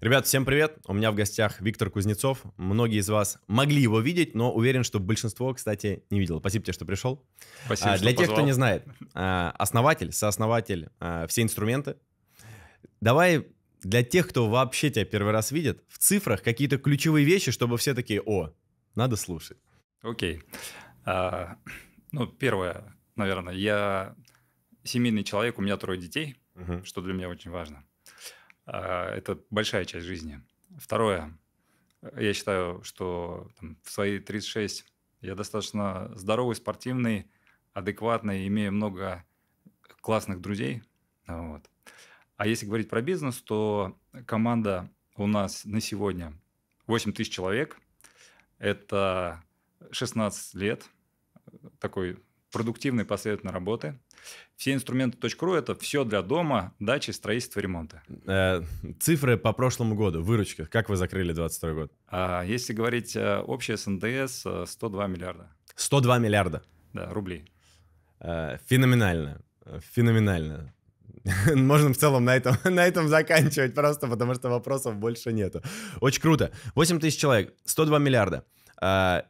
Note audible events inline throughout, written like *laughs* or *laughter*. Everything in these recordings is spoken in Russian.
Ребят, всем привет! У меня в гостях Виктор Кузнецов. Многие из вас могли его видеть, но уверен, что большинство, кстати, не видел. Спасибо тебе, что пришел. Спасибо, а, Для тех, позвал. кто не знает, а, основатель, сооснователь а, «Все инструменты». Давай для тех, кто вообще тебя первый раз видит, в цифрах какие-то ключевые вещи, чтобы все такие «О, надо слушать». Окей. А, ну, первое, наверное, я семейный человек, у меня трое детей, угу. что для меня очень важно. А, это большая часть жизни. Второе. Я считаю, что там, в свои 36 я достаточно здоровый, спортивный, адекватный, имею много классных друзей. Вот. А если говорить про бизнес, то команда у нас на сегодня 8 тысяч человек. Это 16 лет такой продуктивной последовательной работы – все инструменты .ру – это все для дома, дачи, строительства, ремонта. Э, цифры по прошлому году, выручка. Как вы закрыли 2022 год? А, если говорить э, общее СНДС, НДС, 102 миллиарда. 102 миллиарда? Да, рублей. Э, феноменально, э, феноменально. *laughs* Можно в целом на этом, *laughs* на этом заканчивать просто, потому что вопросов больше нету. Очень круто. 8 тысяч человек, 102 миллиарда. А,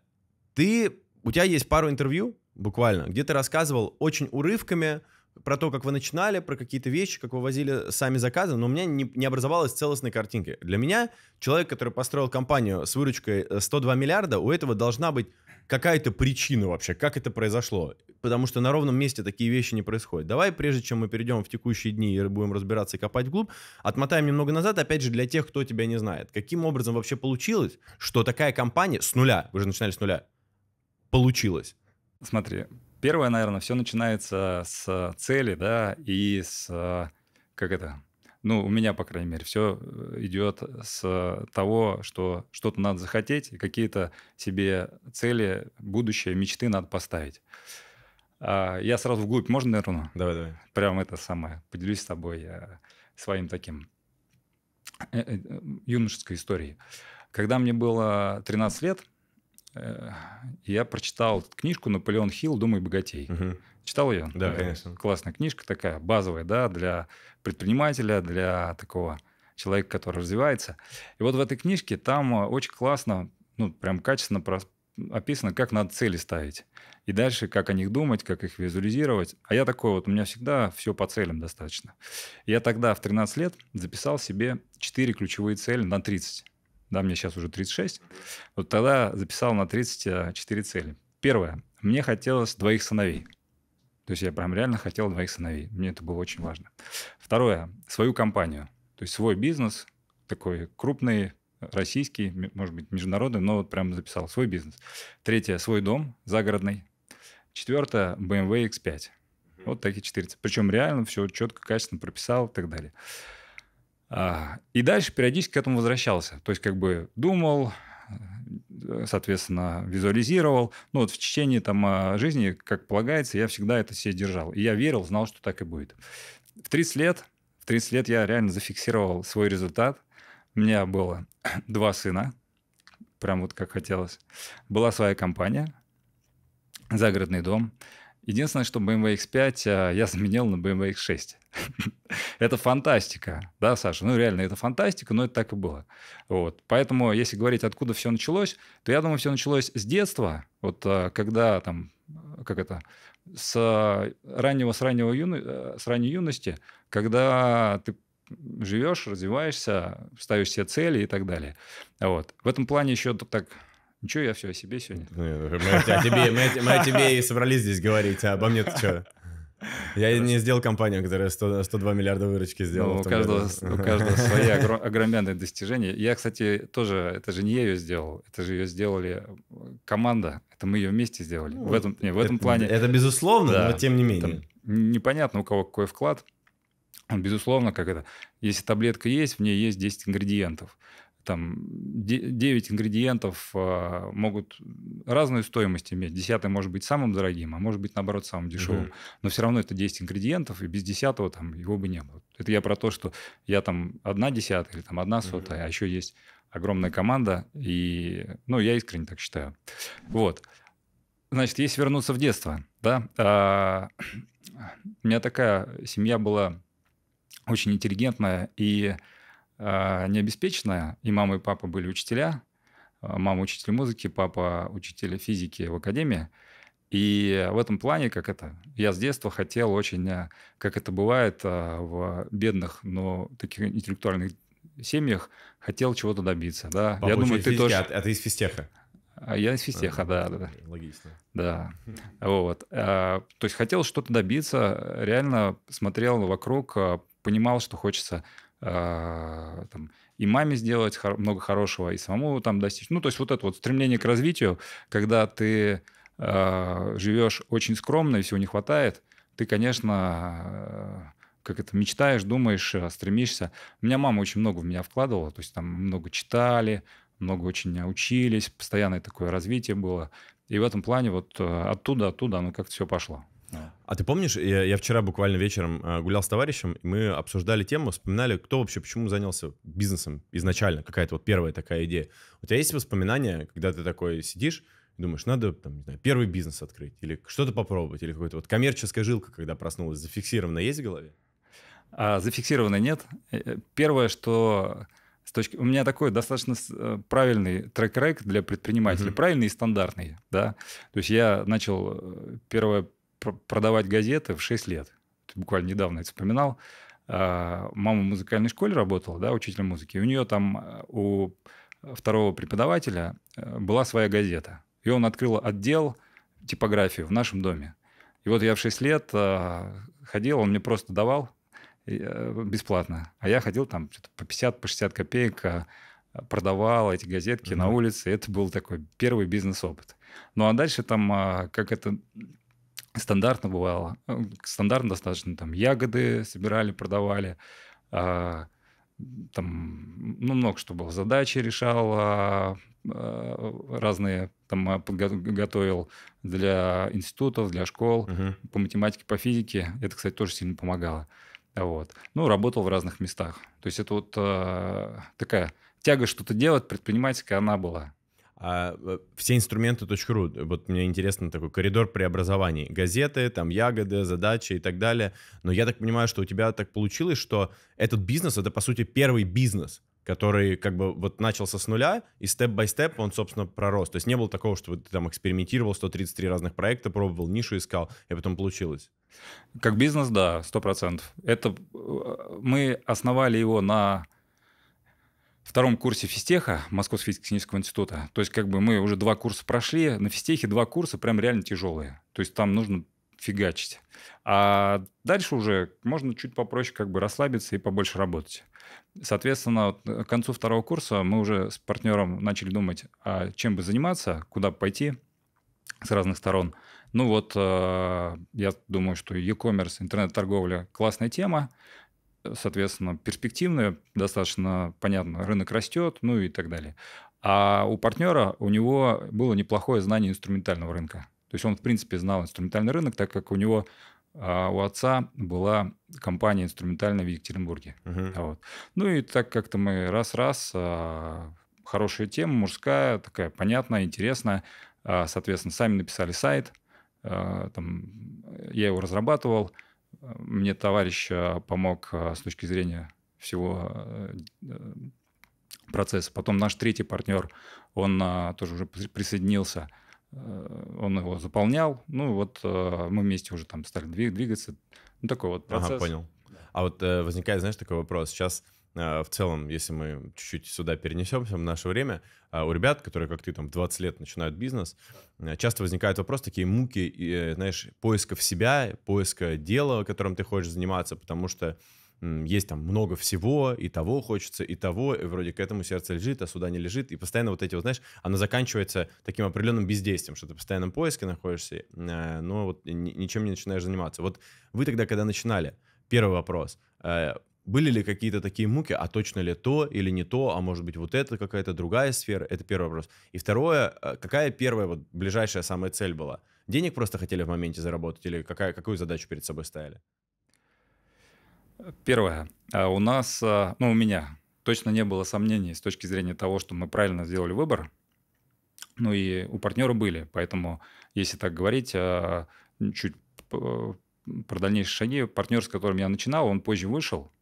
ты, у тебя есть пару интервью, буквально, где ты рассказывал очень урывками про то, как вы начинали, про какие-то вещи, как вы возили сами заказы, но у меня не, не образовалась целостной картинки. Для меня человек, который построил компанию с выручкой 102 э, миллиарда, у этого должна быть какая-то причина вообще, как это произошло. Потому что на ровном месте такие вещи не происходят. Давай, прежде чем мы перейдем в текущие дни и будем разбираться и копать глубь отмотаем немного назад, опять же, для тех, кто тебя не знает. Каким образом вообще получилось, что такая компания с нуля, вы же начинали с нуля, получилась? Смотри, первое, наверное, все начинается с цели, да, и с, э, как это, ну, у меня, по крайней мере, все э, идет с того, что что-то надо захотеть, и какие-то себе цели, будущее, мечты надо поставить. А, я сразу вглубь, можно, наверное? Давай, давай. Прям это самое. Поделюсь с тобой э, своим таким юношеской историей. Когда мне было 13 лет, я прочитал книжку «Наполеон Хилл. Думай богатей». Угу. Читал ее? Да, да, конечно. Классная книжка такая, базовая, да, для предпринимателя, для такого человека, который развивается. И вот в этой книжке там э, очень классно, ну, прям качественно описано, как надо цели ставить. И дальше, как о них думать, как их визуализировать. А я такой вот, у меня всегда все по целям достаточно. Я тогда в 13 лет записал себе 4 ключевые цели на 30 да, мне сейчас уже 36, вот тогда записал на 34 э, цели. Первое. Мне хотелось двоих сыновей. То есть я прям реально хотел двоих сыновей. Мне это было очень важно. Второе. Свою компанию. То есть свой бизнес, такой крупный, российский, может быть, международный, но вот прям записал свой бизнес. Третье. Свой дом загородный. Четвертое. BMW X5. Вот такие 40. Причем реально все четко, качественно прописал и так далее. А, и дальше периодически к этому возвращался. То есть как бы думал, э, соответственно, визуализировал. Ну вот в течение там а, жизни, как полагается, я всегда это все держал. И я верил, знал, что так и будет. В 30 лет, в 30 лет я реально зафиксировал свой результат. У меня было *clears throat* два сына, прям вот как хотелось. Была своя компания, загородный дом – Единственное, что BMW X5 э, я заменил на BMW X6. *laughs* это фантастика, да, Саша? Ну, реально, это фантастика, но это так и было. Вот. Поэтому, если говорить, откуда все началось, то я думаю, все началось с детства, вот э, когда там, э, как это, с раннего, с раннего юно, с ранней юности, когда ты живешь, развиваешься, ставишь себе цели и так далее. Вот. В этом плане еще так Ничего, я все о себе сегодня. Ну, мы о тебе, мы о, тебе и собрались здесь говорить, а обо мне-то что? Я не сделал компанию, которая 100, 102 миллиарда выручки сделала. Ну, у, каждого, у *laughs* каждого свои огромные достижения. Я, кстати, тоже, это же не я ее сделал, это же ее сделали команда, это мы ее вместе сделали. Ну, в этом, не, в этом это, плане... Это безусловно, да, но тем не менее. непонятно, у кого какой вклад. Безусловно, как это, если таблетка есть, в ней есть 10 ингредиентов – там 9 ингредиентов а, могут разную стоимость иметь. Десятый может быть самым дорогим, а может быть, наоборот, самым дешевым. Угу. Но все равно это 10 ингредиентов, и без десятого там его бы не было. Это я про то, что я там одна десятая или там одна сотая, угу. а еще есть огромная команда, и, ну, я искренне так считаю. Вот. Значит, если вернуться в детство, да, а, *clears throat* у меня такая семья была очень интеллигентная, и а, необеспеченная, и мама и папа были учителя. А, мама учитель музыки, папа учитель физики в академии. И в этом плане, как это, я с детства хотел очень, а, как это бывает в бедных, но таких интеллектуальных семьях, хотел чего-то добиться. Да? Папа я думаю, ты тоже... А, а ты из физтеха? Я из физтеха, а, да, да. Логично. Да. *laughs* Вот. То есть хотел что-то добиться, реально смотрел вокруг, понимал, что хочется а, там, и маме сделать много хорошего, и самому там достичь. Ну, то есть вот это вот стремление к развитию, когда ты а, живешь очень скромно и всего не хватает, ты, конечно, а, как это, мечтаешь, думаешь, э, стремишься. У меня мама очень много в меня вкладывала, то есть там много читали, много очень учились, постоянное такое развитие было. И в этом плане вот э, оттуда, оттуда оно как-то все пошло. А. а ты помнишь, я, я вчера буквально вечером а, гулял с товарищем, мы обсуждали тему, вспоминали, кто вообще почему занялся бизнесом изначально, какая-то вот первая такая идея. У тебя есть воспоминания, когда ты такой сидишь, думаешь, надо, там, не знаю, первый бизнес открыть, или что-то попробовать, или какой-то вот коммерческая жилка, когда проснулась, зафиксированная есть в голове? А, зафиксированная нет. Э, э, первое, что с точки... У меня такой достаточно э, правильный трек-рек для предпринимателя, mm-hmm. правильный и стандартный, да. То есть я начал первое продавать газеты в 6 лет. Буквально недавно это вспоминал. А, мама в музыкальной школе работала, да, учитель музыки. у нее там, э, у второго преподавателя э, была своя газета. И он открыл отдел типографии в нашем доме. И вот я в 6 лет э, ходил, он мне просто давал бесплатно. А я ходил там по 50, по 60 копеек, продавал эти газетки mm-hmm. на улице. Это был такой первый бизнес-опыт. Ну а дальше там, а, как это стандартно бывало. Стандартно достаточно там ягоды собирали, продавали. А, там, ну, много что было. Задачи решал, а, а, разные там готовил для институтов, для школ, угу. по математике, по физике. Это, кстати, тоже сильно помогало. Вот. Ну, работал в разных местах. То есть это вот такая тяга что-то делать, предпринимательская она была а э, все инструменты.ру, вот мне интересно такой коридор преобразований, газеты, там ягоды, задачи и так далее. Но я так понимаю, что у тебя так получилось, что этот бизнес, это по сути первый бизнес, который как бы вот начался с нуля, и степ-бай-степ он, собственно, пророс. То есть не было такого, что ты там экспериментировал, 133 разных проекта пробовал, нишу искал, и потом получилось. Как бизнес, да, 100%. Это э, мы основали его на втором курсе физтеха Московского физико-технического института. То есть как бы мы уже два курса прошли, на физтехе два курса прям реально тяжелые. То есть там нужно фигачить. А дальше уже можно чуть попроще как бы расслабиться и побольше работать. Соответственно, э, к концу второго курса мы уже с партнером начали думать, а чем бы заниматься, куда пойти с разных сторон. Ну вот, э, я думаю, что e-commerce, интернет-торговля – классная тема соответственно, перспективная, достаточно понятно, рынок растет, ну и так далее. А у партнера у него было неплохое знание инструментального рынка. То есть он, в принципе, знал инструментальный рынок, так как у него а, у отца была компания инструментальная в Екатеринбурге. Uh-huh. Вот. Ну и так как-то мы раз-раз, а, хорошая тема, мужская, такая понятная, интересная. А, соответственно, сами написали сайт, там, я его разрабатывал – мне товарищ э, помог э, с точки зрения всего э, процесса. Потом наш третий партнер, он тоже уже присоединился, он его заполнял. Ну вот мы вместе уже там стали двигаться. Ну такой вот процесс. Ага, понял. А вот возникает, знаешь, такой вопрос. Сейчас а, в целом, если мы чуть-чуть сюда перенесемся в наше время, а, у ребят, которые, как ты, там, в 20 лет начинают бизнес, а, часто возникает вопрос, такие муки, э, знаешь, поиска в себя, поиска дела, которым ты хочешь заниматься, потому что есть там много всего, и того хочется, и того, и вроде к этому сердце лежит, а сюда не лежит, и постоянно вот эти вот, знаешь, оно заканчивается таким определенным бездействием, что ты в постоянном поиске находишься, но вот ничем не начинаешь заниматься. Вот вы тогда, когда начинали, первый вопрос, были ли какие-то такие муки, а точно ли то или не то, а может быть вот это какая-то другая сфера, это первый вопрос. И второе, э, какая первая вот ближайшая самая цель была? Денег просто хотели в моменте заработать или какая, какую задачу перед собой ставили? Первое. А у нас, э, ну у меня точно не было сомнений с точки зрения того, что мы правильно сделали выбор. Ну и у партнера были, поэтому если так говорить, э, чуть про дальнейшие шаги, партнер, с которым я начинал, он позже вышел,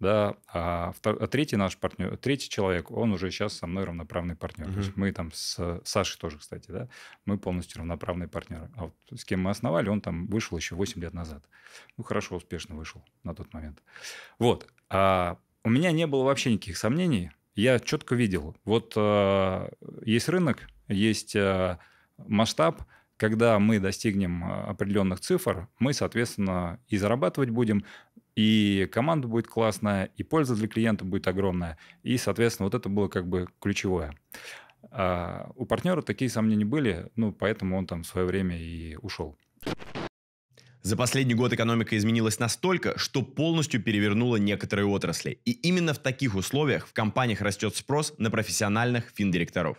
да, а, втор, а третий наш партнер, третий человек, он уже сейчас со мной равноправный партнер. Угу. То есть мы там с Сашей тоже, кстати, да, мы полностью равноправные партнеры. А вот с кем мы основали, он там вышел еще 8 лет назад. Ну, хорошо, успешно вышел на тот момент. Вот. А у меня не было вообще никаких сомнений. Я четко видел. Вот а, есть рынок, есть а, масштаб, когда мы достигнем а, определенных цифр, мы, соответственно, и зарабатывать будем, и команда будет классная, и польза для клиента будет огромная. И, соответственно, вот это было как бы ключевое. А у партнера такие сомнения были, ну, поэтому он там в свое время и ушел. За последний год экономика изменилась настолько, что полностью перевернула некоторые отрасли. И именно в таких условиях в компаниях растет спрос на профессиональных финдиректоров.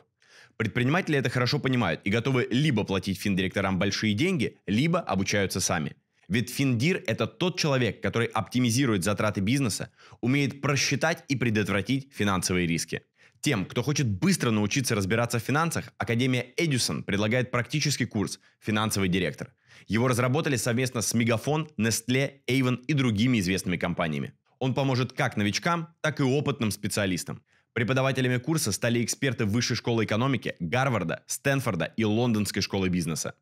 Предприниматели это хорошо понимают и готовы либо платить финдиректорам большие деньги, либо обучаются сами. Ведь финдир – это тот человек, который оптимизирует затраты бизнеса, умеет просчитать и предотвратить финансовые риски. Тем, кто хочет быстро научиться разбираться в финансах, Академия Эдюсон предлагает практический курс «Финансовый директор». Его разработали совместно с Мегафон, Nestle, Avon и другими известными компаниями. Он поможет как новичкам, так и опытным специалистам. Преподавателями курса стали эксперты Высшей школы экономики, Гарварда, Стэнфорда и Лондонской школы бизнеса.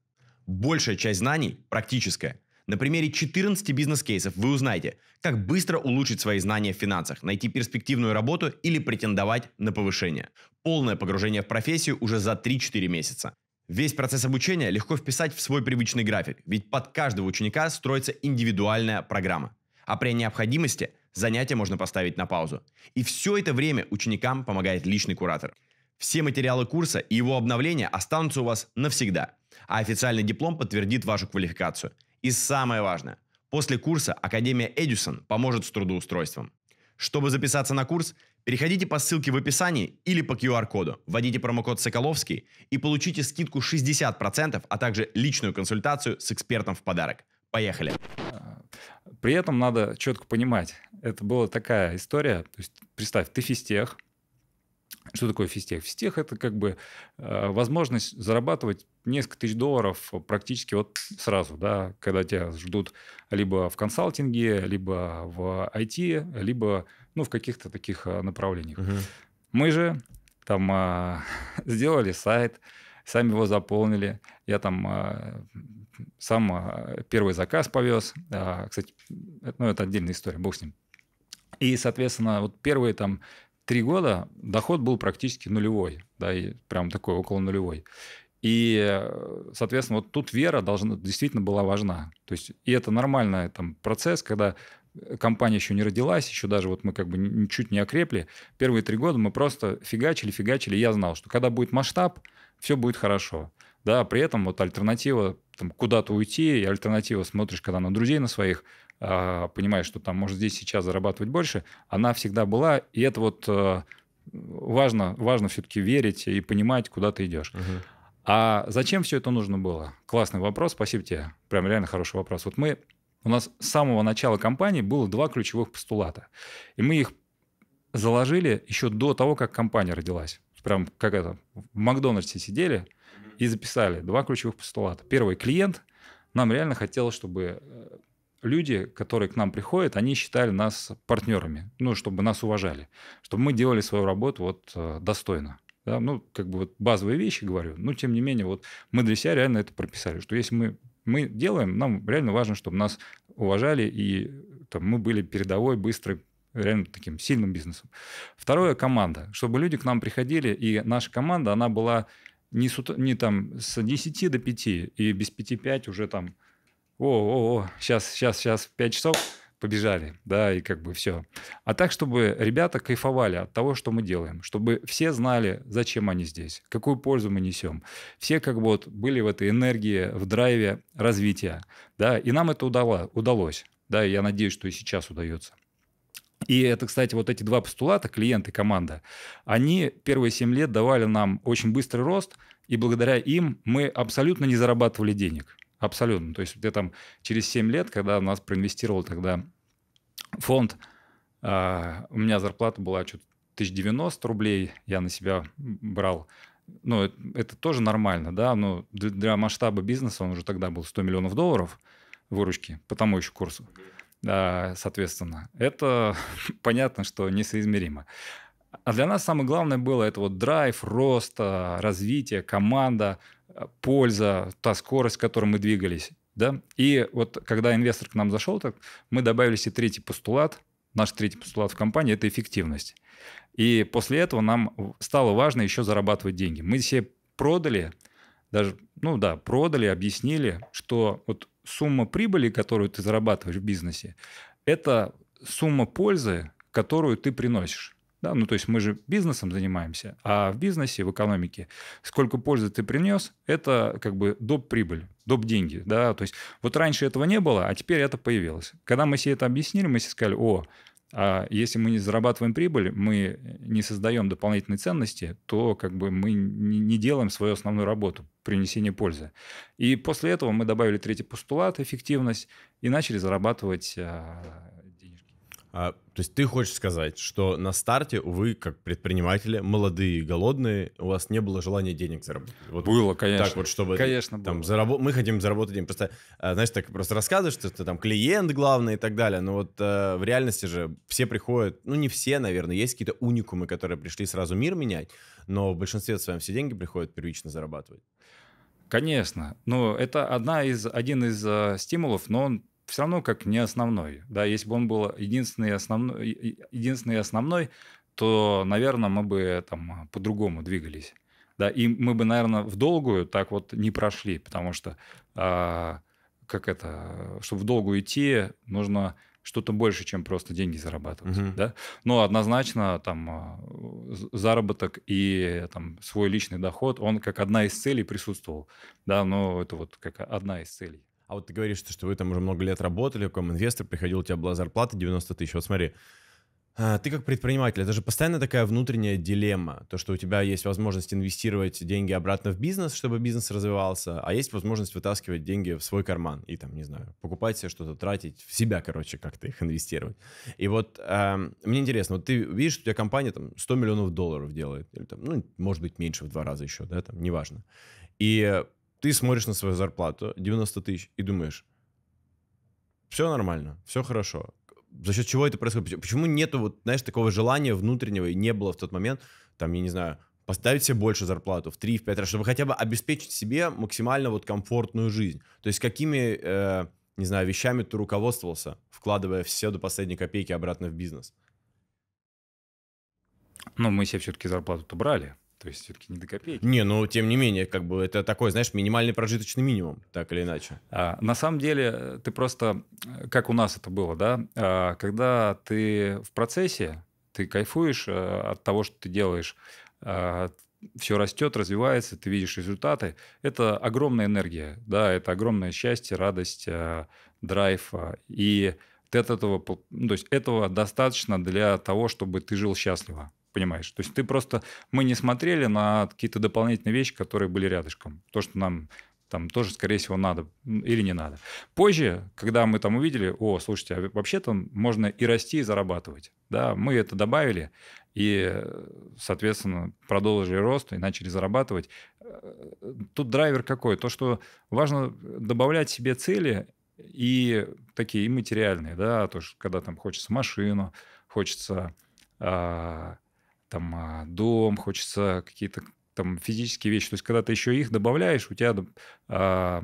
Большая часть знаний практическая – на примере 14 бизнес-кейсов вы узнаете, как быстро улучшить свои знания в финансах, найти перспективную работу или претендовать на повышение. Полное погружение в профессию уже за 3-4 месяца. Весь процесс обучения легко вписать в свой привычный график, ведь под каждого ученика строится индивидуальная программа. А при необходимости занятия можно поставить на паузу. И все это время ученикам помогает личный куратор. Все материалы курса и его обновления останутся у вас навсегда, а официальный диплом подтвердит вашу квалификацию. И самое важное, после курса Академия Эдюсон поможет с трудоустройством. Чтобы записаться на курс, переходите по ссылке в описании или по QR-коду, вводите промокод «Соколовский» и получите скидку 60%, а также личную консультацию с экспертом в подарок. Поехали! При этом надо четко понимать, это была такая история, то есть представь, ты физтех – что такое физтех? Физтех – это как бы э, возможность зарабатывать несколько тысяч долларов практически вот сразу, да, когда тебя ждут либо в консалтинге, либо в IT, либо ну, в каких-то таких э, направлениях. Угу. Мы же там э, *laughs* сделали сайт, сами его заполнили. Я там э, сам э, первый заказ повез. Э, кстати, ну, это отдельная история, бог с ним. И, соответственно, вот первые там три года доход был практически нулевой, да, и прям такой около нулевой. И, э, соответственно, вот тут вера должна, действительно была важна. То есть, и это нормальный там, процесс, когда э, компания еще не родилась, еще даже вот мы как бы чуть не окрепли. Первые три года мы просто фигачили, фигачили. Я знал, что когда будет масштаб, все будет хорошо. Да, при этом вот альтернатива там, куда-то уйти, и альтернатива смотришь, когда на друзей на своих – а, понимая, что там, может, здесь сейчас зарабатывать больше, она всегда была, и это вот э, важно, важно все-таки верить и понимать, куда ты идешь. Угу. А зачем все это нужно было? Классный вопрос, спасибо тебе. Прям реально хороший вопрос. Вот мы, у нас с самого начала компании было два ключевых постулата. И мы их заложили еще до того, как компания родилась. Прям как это, в Макдональдсе сидели и записали два ключевых постулата. Первый – клиент. Нам реально хотелось, чтобы э, люди, которые к нам приходят, они считали нас партнерами, ну, чтобы нас уважали, чтобы мы делали свою работу вот э, достойно. Да? Ну, как бы вот базовые вещи говорю, но тем не менее, вот мы для себя реально это прописали, что если мы, мы делаем, нам реально важно, чтобы нас уважали и там, мы были передовой, быстрой, реально таким сильным бизнесом. Второе – команда. Чтобы люди к нам приходили, и наша команда, она была не, с, не там с 10 до 5, и без 5-5 уже там о, о, сейчас, сейчас, сейчас, 5 часов, побежали, да, и как бы все. А так, чтобы ребята кайфовали от того, что мы делаем, чтобы все знали, зачем они здесь, какую пользу мы несем. Все как бы вот были в этой энергии, в драйве развития, да, и нам это удало, удалось, да, и я надеюсь, что и сейчас удается. И это, кстати, вот эти два постулата, клиент и команда, они первые 7 лет давали нам очень быстрый рост, и благодаря им мы абсолютно не зарабатывали денег. Абсолютно. То есть где там через 7 лет, когда у нас проинвестировал тогда фонд, а, у меня зарплата была что-то 1090 рублей, я на себя брал. Ну, это, тоже нормально, да, но для, масштаба бизнеса он уже тогда был 100 миллионов долларов выручки по тому еще курсу, а, соответственно. Это *laughs* понятно, что несоизмеримо. А для нас самое главное было это вот драйв, рост, развитие, команда – польза, та скорость, с которой мы двигались. Да? И вот когда инвестор к нам зашел, так мы добавили себе третий постулат. Наш третий постулат в компании – это эффективность. И после этого нам стало важно еще зарабатывать деньги. Мы себе продали, даже, ну да, продали, объяснили, что вот сумма прибыли, которую ты зарабатываешь в бизнесе, это сумма пользы, которую ты приносишь. Да, ну, то есть мы же бизнесом занимаемся, а в бизнесе, в экономике, сколько пользы ты принес, это как бы доп. прибыль, доп. деньги. Да? То есть вот раньше этого не было, а теперь это появилось. Когда мы себе это объяснили, мы себе сказали, о, а если мы не зарабатываем прибыль, мы не создаем дополнительной ценности, то как бы мы не делаем свою основную работу – принесение пользы. И после этого мы добавили третий постулат – эффективность, и начали зарабатывать а, а, то есть ты хочешь сказать, что на старте, вы как предприниматели, молодые и голодные, у вас не было желания денег заработать. Вот было, конечно. Так вот, чтобы... Конечно, там, было. Зарабо... Мы хотим заработать деньги. Просто, а, знаешь, так просто рассказываешь, что ты там клиент главный и так далее, но вот э, в реальности же все приходят, ну не все, наверное, есть какие-то уникумы, которые пришли сразу мир менять, но в большинстве своем все деньги приходят первично зарабатывать. Конечно. но это одна из, один из э, стимулов, но он все равно как не основной. Да, если бы он был единственный основной, единственный основной, то, наверное, мы бы там а, по-другому двигались. Да, и мы бы, наверное, в долгую так вот не прошли, потому что а, как это, чтобы в долгую идти, нужно что-то больше, чем просто деньги зарабатывать, угу. да. Но однозначно там а, заработок и там свой личный доход, он как одна из целей присутствовал, да, но это вот как одна из целей. А вот ты говоришь, что, что вы там уже много лет работали, к вам инвестор приходил, у тебя была зарплата 90 тысяч. Вот смотри, а, ты как предприниматель, это же постоянно такая внутренняя дилемма, то, что у тебя есть возможность инвестировать деньги обратно в бизнес, чтобы бизнес развивался, а есть возможность вытаскивать деньги в свой карман и там, не знаю, покупать себе что-то, тратить в себя, короче, как-то их инвестировать. И вот э, мне интересно, вот ты видишь, что у тебя компания там 100 миллионов долларов делает, или там, ну, может быть, меньше в два раза еще, да, там, неважно. И ты смотришь на свою зарплату, 90 тысяч, и думаешь, все нормально, все хорошо. За счет чего это происходит? Почему нету, вот, знаешь, такого желания внутреннего и не было в тот момент, там, я не знаю, поставить себе больше зарплату в 3-5 раз, чтобы хотя бы обеспечить себе максимально вот комфортную жизнь. То есть какими, э, не знаю, вещами ты руководствовался, вкладывая все до последней копейки обратно в бизнес? Ну, мы себе все-таки зарплату-то брали. То есть все-таки не до копейки. Не, ну тем не менее, как бы это такой, знаешь, минимальный прожиточный минимум, так или иначе. А, на самом деле, э, ты просто, э, как у нас это было, да, а, когда ты в процессе, ты кайфуешь а, от того, что ты делаешь, а, все растет, развивается, ты видишь результаты. Это огромная энергия, да, это огромное счастье, радость, а, драйв. А, и ты от этого, ну, то есть этого достаточно для того, чтобы ты жил счастливо понимаешь. То есть ты просто... Мы не смотрели на какие-то дополнительные вещи, которые были рядышком. То, что нам там тоже, скорее всего, надо или не надо. Позже, когда мы там увидели, о, слушайте, а вообще-то можно и расти, и зарабатывать. Да, мы это добавили, и, соответственно, продолжили рост и начали зарабатывать. Тут драйвер какой? То, что важно добавлять себе цели и такие и материальные, да, то, что когда там хочется машину, хочется э, там а, дом, хочется какие-то там физические вещи. То есть, когда ты еще их добавляешь, у тебя э, а,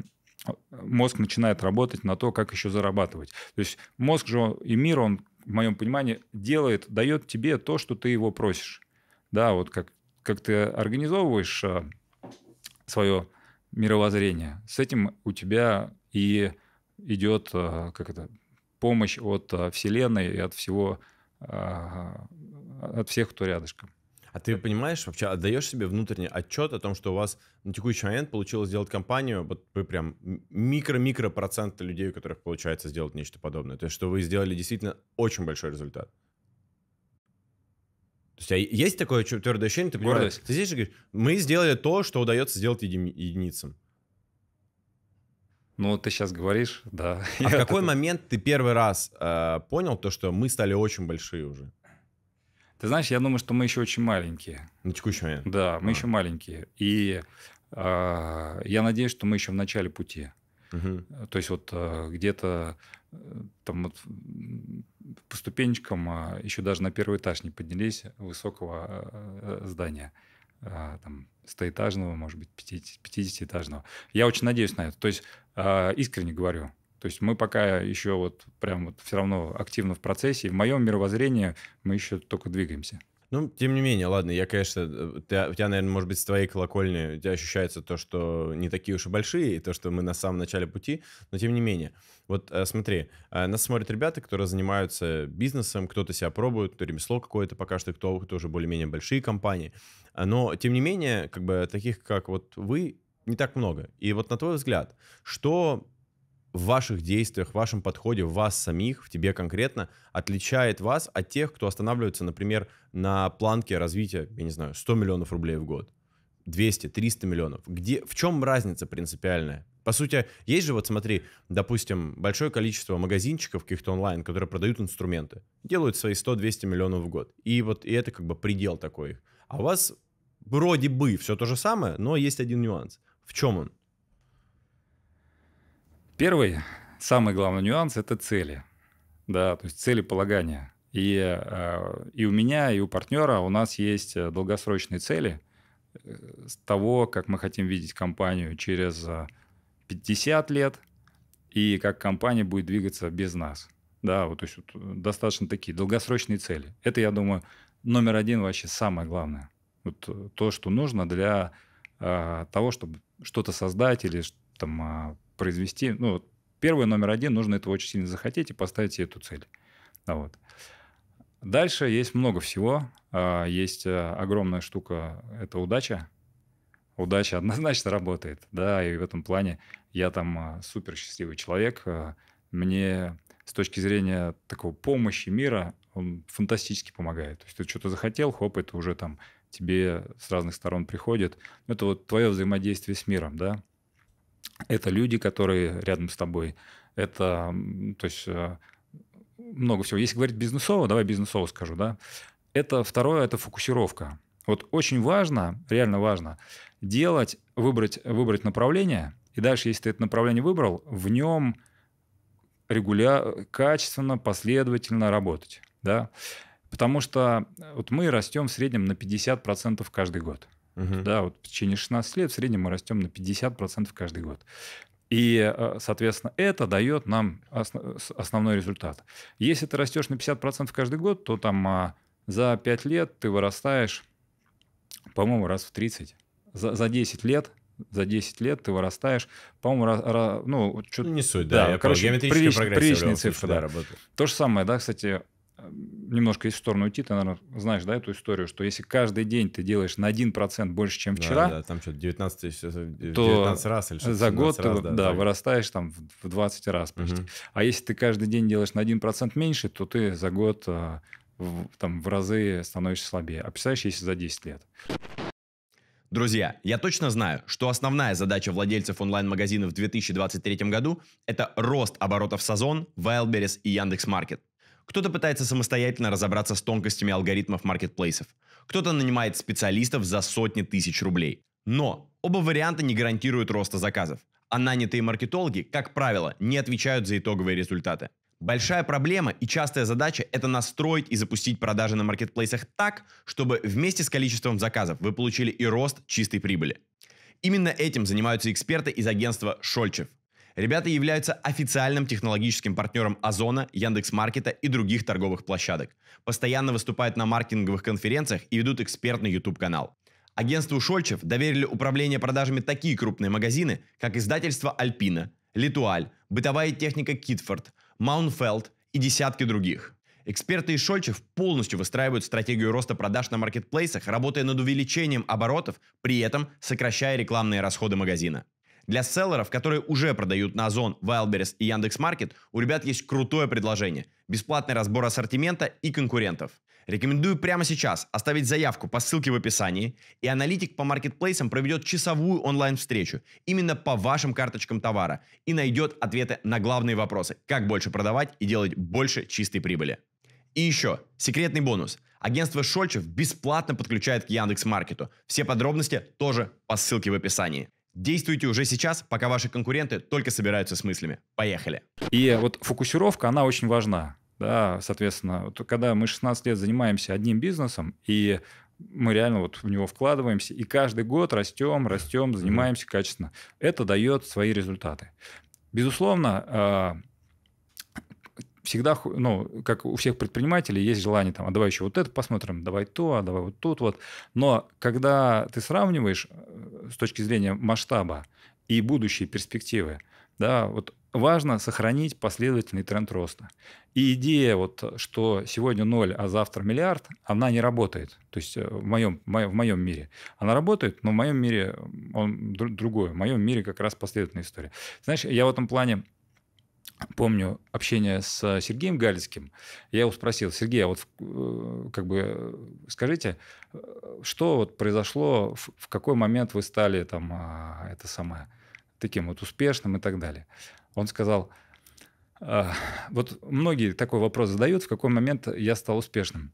мозг начинает работать на то, как еще зарабатывать. То есть мозг же и мир, он, в моем понимании, делает, дает тебе то, что ты его просишь. Да, вот как, как ты организовываешь э, а, свое мировоззрение, с этим у тебя и идет, э, как это, помощь от Вселенной и от всего а, от всех, кто рядышком. А ты понимаешь, вообще отдаешь себе внутренний отчет о том, что у вас на текущий момент получилось сделать компанию, вот вы прям микро-микро процент людей, у которых получается сделать нечто подобное. То есть, что вы сделали действительно очень большой результат. То есть, а есть такое твердое ощущение, ты понимаешь, ты здесь же говоришь, мы сделали то, что удается сделать еди- единицам. Ну, ты сейчас говоришь, да. *laughs* А в какой момент ты первый раз э, понял то, что мы стали очень большие уже? Ты знаешь, я думаю, что мы еще очень маленькие. На текущий момент? Да, мы а. еще маленькие. И а, я надеюсь, что мы еще в начале пути. То есть вот э, где-то э, там вот по ступенечкам а, еще даже на первый этаж не поднялись высокого здания. А, там, 100-этажного, может быть, 50-этажного. Я очень надеюсь на это. То есть а, искренне говорю. То есть мы пока еще вот прям вот все равно активно в процессе. И в моем мировоззрении мы еще только двигаемся. Ну, тем не менее, ладно, я, конечно, э, ты, у тебя, наверное, может быть, с твоей колокольни у тебя ощущается то, что не такие уж и большие, и то, что мы на самом начале пути, но тем не менее. Вот э, смотри, э, нас смотрят ребята, которые занимаются бизнесом, кто-то себя пробует, то ремесло какое-то пока что, кто, кто уже более-менее большие компании. А, но, тем не менее, как бы таких, как вот вы, не так много. И вот на твой взгляд, что в ваших действиях, в вашем подходе, в вас самих, в тебе конкретно, отличает вас от тех, кто останавливается, например, на планке развития, я не знаю, 100 миллионов рублей в год, 200, 300 миллионов. Где, в чем разница принципиальная? По сути, есть же, вот смотри, допустим, большое количество магазинчиков каких-то онлайн, которые продают инструменты, делают свои 100-200 миллионов в год. И вот и это как бы предел такой. А у вас вроде бы все то же самое, но есть один нюанс. В чем он? Первый, самый главный нюанс – это цели. Да, то есть цели полагания. И, э, и у меня, и у партнера у нас есть э, долгосрочные цели э, с того, как мы хотим видеть компанию через 50 лет и как компания будет двигаться без нас. Да, вот, то есть вот, достаточно такие долгосрочные цели. Это, я думаю, номер один вообще самое главное. Вот то, что нужно для э, того, чтобы что-то создать или там а, произвести, ну, первый номер один, нужно этого очень сильно захотеть и поставить себе эту цель. Вот. Дальше есть много всего. А, есть э, огромная штука, это удача. Удача *laughs* однозначно работает, да, и в этом плане я там э, супер счастливый человек. Э, мне с точки зрения такого помощи мира он фантастически помогает. То есть ты что-то захотел, хоп, это уже там тебе с разных сторон приходит. Это вот твое взаимодействие с миром, да это люди, которые рядом с тобой, это, то есть, э, много всего. Если говорить бизнесово, давай бизнесово скажу, да. Это второе, это фокусировка. Вот очень важно, реально важно, делать, выбрать, выбрать направление, и дальше, если ты это направление выбрал, в нем регуля... качественно, последовательно работать, да. Потому что э, вот мы растем в среднем на 50% каждый год. Угу. Да, вот в течение 16 лет в среднем мы растем на 50% каждый год. И, э, соответственно, это дает нам э, основной результат. Если ты растешь на 50% каждый год, то там а, за 5 лет ты вырастаешь, по-моему, раз в 30. За, за 10 лет за 10 лет ты вырастаешь, по-моему, раз, раз, ну, что-то... Не суть, да, да я короче, приличные, приличные цифры, да. Работаю. То же самое, да, кстати, Эм, немножко если в сторону уйти, ты, наверное, знаешь, да, эту историю, что если каждый день ты делаешь на 1% больше, чем вчера... Да, да там что-то 19, 19 то раз или что За год раз, ты, да, да, вырастаешь там в 20 раз почти. Угу. А если ты каждый день делаешь на 1% меньше, то ты за год а, там, в разы становишься слабее. А представляешь, если за 10 лет. Друзья, я точно знаю, что основная задача владельцев онлайн-магазинов в 2023 году – это рост оборотов Сазон, Wildberries и Яндекс.Маркет. Кто-то пытается самостоятельно разобраться с тонкостями алгоритмов маркетплейсов. Кто-то нанимает специалистов за сотни тысяч рублей. Но оба варианта не гарантируют роста заказов. А нанятые маркетологи, как правило, не отвечают за итоговые результаты. Большая проблема и частая задача – это настроить и запустить продажи на маркетплейсах так, чтобы вместе с количеством заказов вы получили и рост чистой прибыли. Именно этим занимаются эксперты из агентства «Шольчев», Ребята являются официальным технологическим партнером Озона, Яндекс.Маркета и других торговых площадок. Постоянно выступают на маркетинговых конференциях и ведут экспертный YouTube-канал. Агентству Шольчев доверили управление продажами такие крупные магазины, как издательство «Альпина», «Литуаль», бытовая техника «Китфорд», «Маунфелд» и десятки других. Эксперты из Шольчев полностью выстраивают стратегию роста продаж на маркетплейсах, работая над увеличением оборотов, при этом сокращая рекламные расходы магазина. Для селлеров, которые уже продают на Озон, Wildberries и Яндекс.Маркет, у ребят есть крутое предложение – бесплатный разбор ассортимента и конкурентов. Рекомендую прямо сейчас оставить заявку по ссылке в описании, и аналитик по маркетплейсам проведет часовую онлайн-встречу именно по вашим карточкам товара и найдет ответы на главные вопросы – как больше продавать и делать больше чистой прибыли. И еще, секретный бонус. Агентство Шольчев бесплатно подключает к Яндекс.Маркету. Все подробности тоже по ссылке в описании. Действуйте уже сейчас, пока ваши конкуренты только собираются с мыслями. Поехали. И вот фокусировка, она очень важна. Да, соответственно, вот когда мы 16 лет занимаемся одним бизнесом, и мы реально вот в него вкладываемся, и каждый год растем, растем, занимаемся mm-hmm. качественно. Это дает свои результаты. Безусловно, а, всегда, ну, как у всех предпринимателей, есть желание там, а давай еще вот это посмотрим, давай то, а давай вот тут вот. Но когда ты сравниваешь э, с точки зрения масштаба и будущие перспективы, да, вот важно сохранить последовательный тренд роста. И идея, вот, что сегодня ноль, а завтра миллиард, она не работает. То есть э, в моем, в моем мире. Она работает, но в моем мире он другой. В моем мире как раз последовательная история. Знаешь, я в этом плане помню общение с э, Сергеем Галицким. Я его спросил, Сергей, а вот э, как бы э, скажите, что вот произошло, в какой момент вы стали там а, это самое таким вот успешным и так далее. Он сказал, «А, вот многие такой вопрос задают, в какой момент я стал успешным.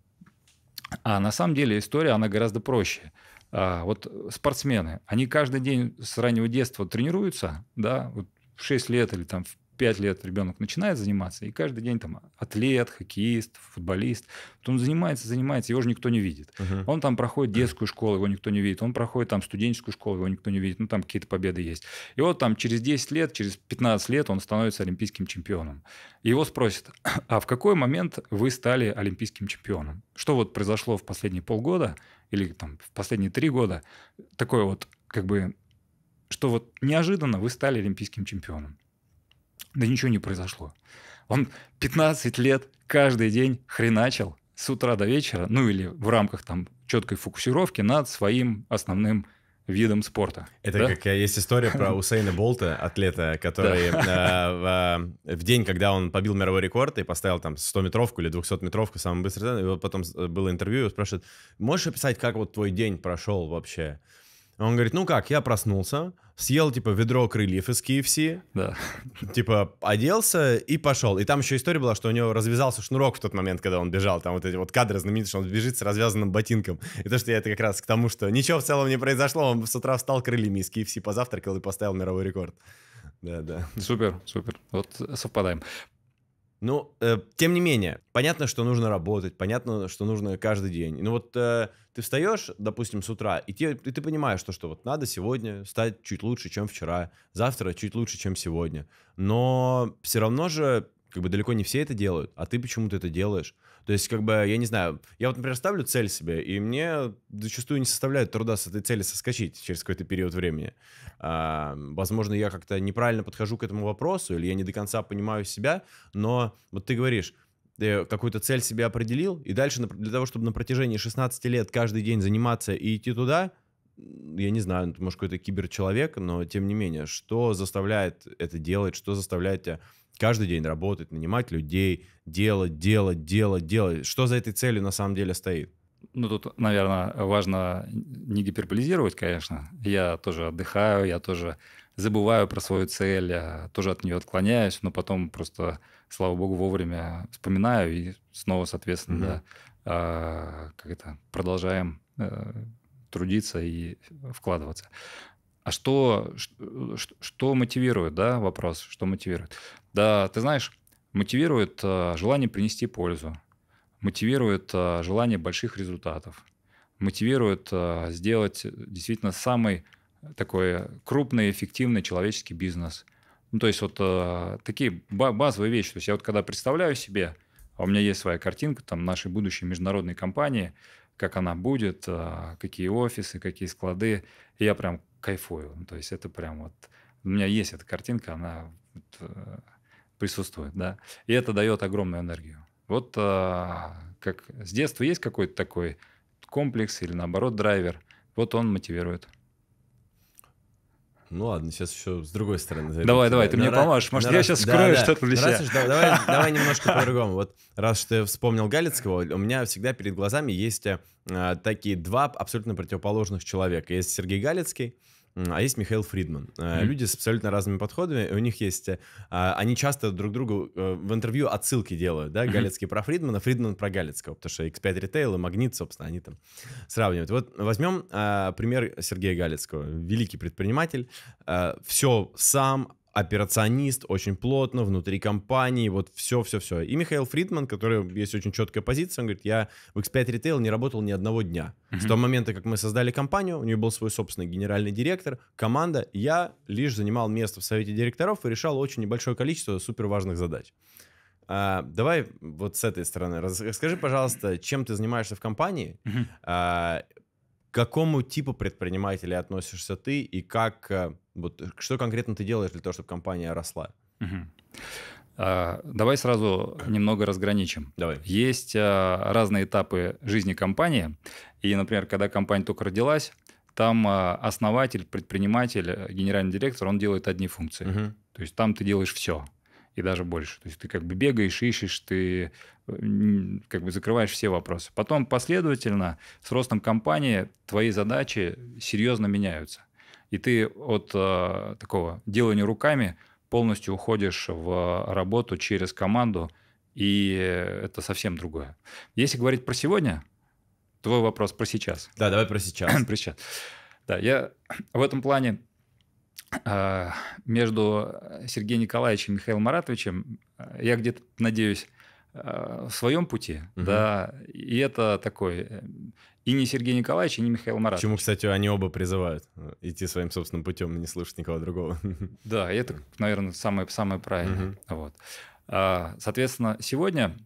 А на самом деле история, она гораздо проще. А, вот спортсмены, они каждый день с раннего детства тренируются, да, вот в 6 лет или там в 5 лет ребенок начинает заниматься, и каждый день там атлет, хоккеист, футболист, то он занимается, занимается, его же никто не видит. uh Он там проходит детскую школу, его никто не видит, он проходит там студенческую школу, его никто не видит, ну там какие-то победы есть. И вот там через 10 лет, через 15 лет он становится олимпийским чемпионом. Его спросят, *clears throat* а в какой момент вы стали олимпийским чемпионом? Что вот произошло в последние полгода или там в последние три года? Такое вот как бы что вот неожиданно вы стали олимпийским чемпионом. Да ничего не произошло. Он 15 лет каждый день хреначил с утра до вечера, ну или в рамках там четкой фокусировки над своим основным видом спорта. Это да? как э, есть история про *laughs* Усейна Болта, атлета, который э, э, в день, когда он побил мировой рекорд и поставил там 100-метровку или 200-метровку, самый быстрый, и вот потом было интервью, и спрашивают, можешь описать, как вот твой день прошел вообще? Он говорит, ну как, я проснулся, съел, типа, ведро крыльев из KFC, да. типа, оделся и пошел. И там еще история была, что у него развязался шнурок в тот момент, когда он бежал. Там вот эти вот кадры знаменитые, что он бежит с развязанным ботинком. И то, что я это как раз к тому, что ничего в целом не произошло, он с утра встал крыльями из KFC, позавтракал и поставил мировой рекорд. Да, да. Супер, супер. Вот совпадаем. Ну, э, тем не менее, понятно, что нужно работать, понятно, что нужно каждый день. Ну вот э, ты встаешь, допустим, с утра, и, те, и ты понимаешь, что, что вот надо сегодня стать чуть лучше, чем вчера, завтра чуть лучше, чем сегодня. Но все равно же как бы далеко не все это делают, а ты почему-то это делаешь. То есть, как бы, я не знаю, я вот, например, ставлю цель себе, и мне зачастую не составляет труда с этой цели соскочить через какой-то период времени. А, возможно, я как-то неправильно подхожу к этому вопросу, или я не до конца понимаю себя, но вот ты говоришь, ты э, какую-то цель себе определил, и дальше для того, чтобы на протяжении 16 лет каждый день заниматься и идти туда, я не знаю, ну, ты, может, какой-то киберчеловек, но тем не менее, что заставляет это делать, что заставляет тебя каждый день работать, нанимать людей, делать, делать, делать, делать. Что за этой целью на самом деле стоит? Ну, тут, наверное, важно не гиперболизировать, конечно. Я тоже отдыхаю, я тоже забываю про свою цель, тоже от нее отклоняюсь, но потом просто, слава богу, вовремя вспоминаю и снова, соответственно, mm да, э, как это, продолжаем э, трудиться и вкладываться а что, что, э, что мотивирует, да, вопрос, что мотивирует? Да, ты знаешь, мотивирует э, желание принести пользу, мотивирует э, желание больших результатов, мотивирует э, сделать действительно самый такой крупный, эффективный человеческий бизнес. Ну, то есть вот э, такие базовые вещи. То есть я вот когда представляю себе, а у меня есть своя картинка там нашей будущей международной компании, как она будет, э, какие офисы, какие склады. И я прям кайфую. Ну, то есть это прям вот... У меня есть эта картинка, она э, присутствует, да. И это дает огромную энергию. Вот э, как с детства есть какой-то такой комплекс или наоборот драйвер, вот он мотивирует. Ну ладно, сейчас еще с другой стороны. Зайду. Давай, давай, ты но ну, мне раз, поможешь. Может, ну, я раз, сейчас да, скрою да, что-то для себя. Уж, да, давай, *laughs* давай немножко по-другому. Вот раз что я вспомнил Галицкого, у меня всегда перед глазами есть а, такие два абсолютно противоположных человека. Есть Сергей Галицкий, а есть Михаил Фридман. Mm-hmm. Люди с абсолютно разными подходами, и у них есть... Э, они часто друг другу э, в интервью отсылки делают, да, mm-hmm. Галецкий про Фридмана, Фридман про Галецкого, потому что X5 Retail и Магнит, собственно, они там сравнивают. Вот возьмем пример Сергея Галецкого, великий предприниматель, все сам, операционист, очень плотно, внутри компании, вот все-все-все. И Михаил Фридман, который есть очень четкая позиция, он говорит, я в X5 Retail не работал ни одного дня. Mm-hmm. С того момента, как мы создали компанию, у нее был свой собственный генеральный директор, команда, я лишь занимал место в совете директоров и решал очень небольшое количество суперважных задач. А, давай вот с этой стороны. Расскажи, пожалуйста, чем ты занимаешься в компании, mm-hmm. а, к какому типу предпринимателя относишься ты и как э, вот э, что конкретно ты делаешь для того, чтобы компания росла? А, давай сразу немного разграничим. Давай. Есть а, разные этапы жизни компании. И, например, когда компания только родилась, там а, основатель, предприниматель, э, генеральный директор, он делает одни функции. Угу. То есть там ты делаешь все и даже больше. То есть ты как бы бегаешь, ищешь, ты э, как бы закрываешь все вопросы. Потом последовательно с ростом компании твои задачи серьезно меняются и ты от э, такого делания руками полностью уходишь в работу через команду, и это совсем другое. Если говорить про сегодня, твой вопрос про сейчас. Да, давай про сейчас. *clears throat* про сейчас. Да, я в этом плане э, между Сергеем Николаевичем и Михаилом Маратовичем, э, я где-то, надеюсь, э, в своем пути, угу. да, и это такой э, и не Сергей Николаевич, и не Михаил Маратович. Чему, кстати, они оба призывают э, идти своим собственным путем и не слушать никого другого. *laughs* Да, это, наверное, самое, самое правильное. Угу. Вот. А, соответственно, сегодня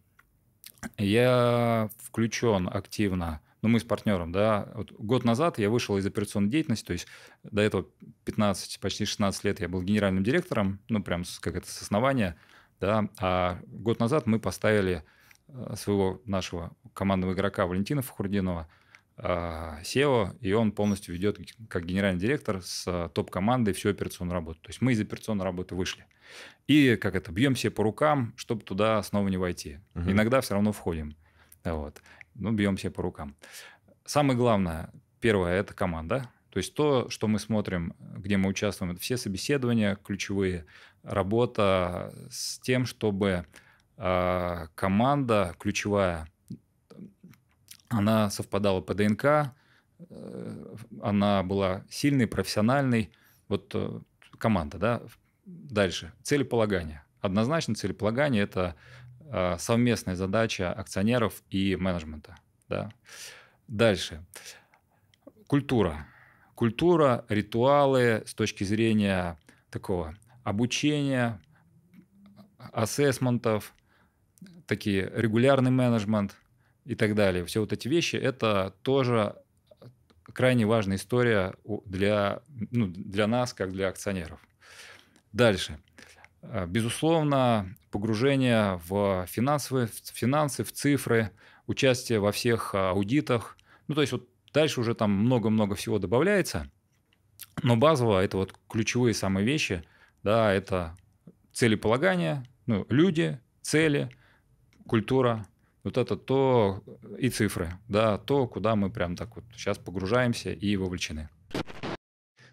я включен активно, ну мы с партнером, да, вот год назад я вышел из операционной деятельности, то есть до этого 15, почти 16 лет я был генеральным директором, ну прям как это с основания, да, а год назад мы поставили э, своего нашего командного игрока Валентина Фахурдинова – а, SEO, и он полностью ведет как генеральный директор с а, топ-командой всю операционную работу. То есть мы из операционной работы вышли. И как это, бьем себе по рукам, чтобы туда снова не войти. Угу. Иногда все равно входим. Вот. Ну, себе по рукам. Самое главное, первое, это команда. То есть то, что мы смотрим, где мы участвуем, это все собеседования ключевые, работа с тем, чтобы э, команда ключевая – она совпадала по ДНК, э, она была сильной, профессиональной. Вот э, команда, да. Дальше. Целеполагание. Однозначно целеполагание – это э, совместная задача акционеров и менеджмента. Да. Дальше. Культура. Культура, ритуалы с точки зрения такого обучения, ассессментов, такие регулярный менеджмент – и так далее. Все вот эти вещи, это тоже крайне важная история для, ну, для нас, как для акционеров. Дальше. А, безусловно, погружение в финансовые, в финансы, в цифры, участие во всех а, аудитах. Ну, то есть вот дальше уже там много-много всего добавляется. Но базово это вот ключевые самые вещи. Да, это целеполагание, ну, люди, цели, культура, вот это то э, и цифры, да, то, куда мы прям так вот сейчас погружаемся и вовлечены.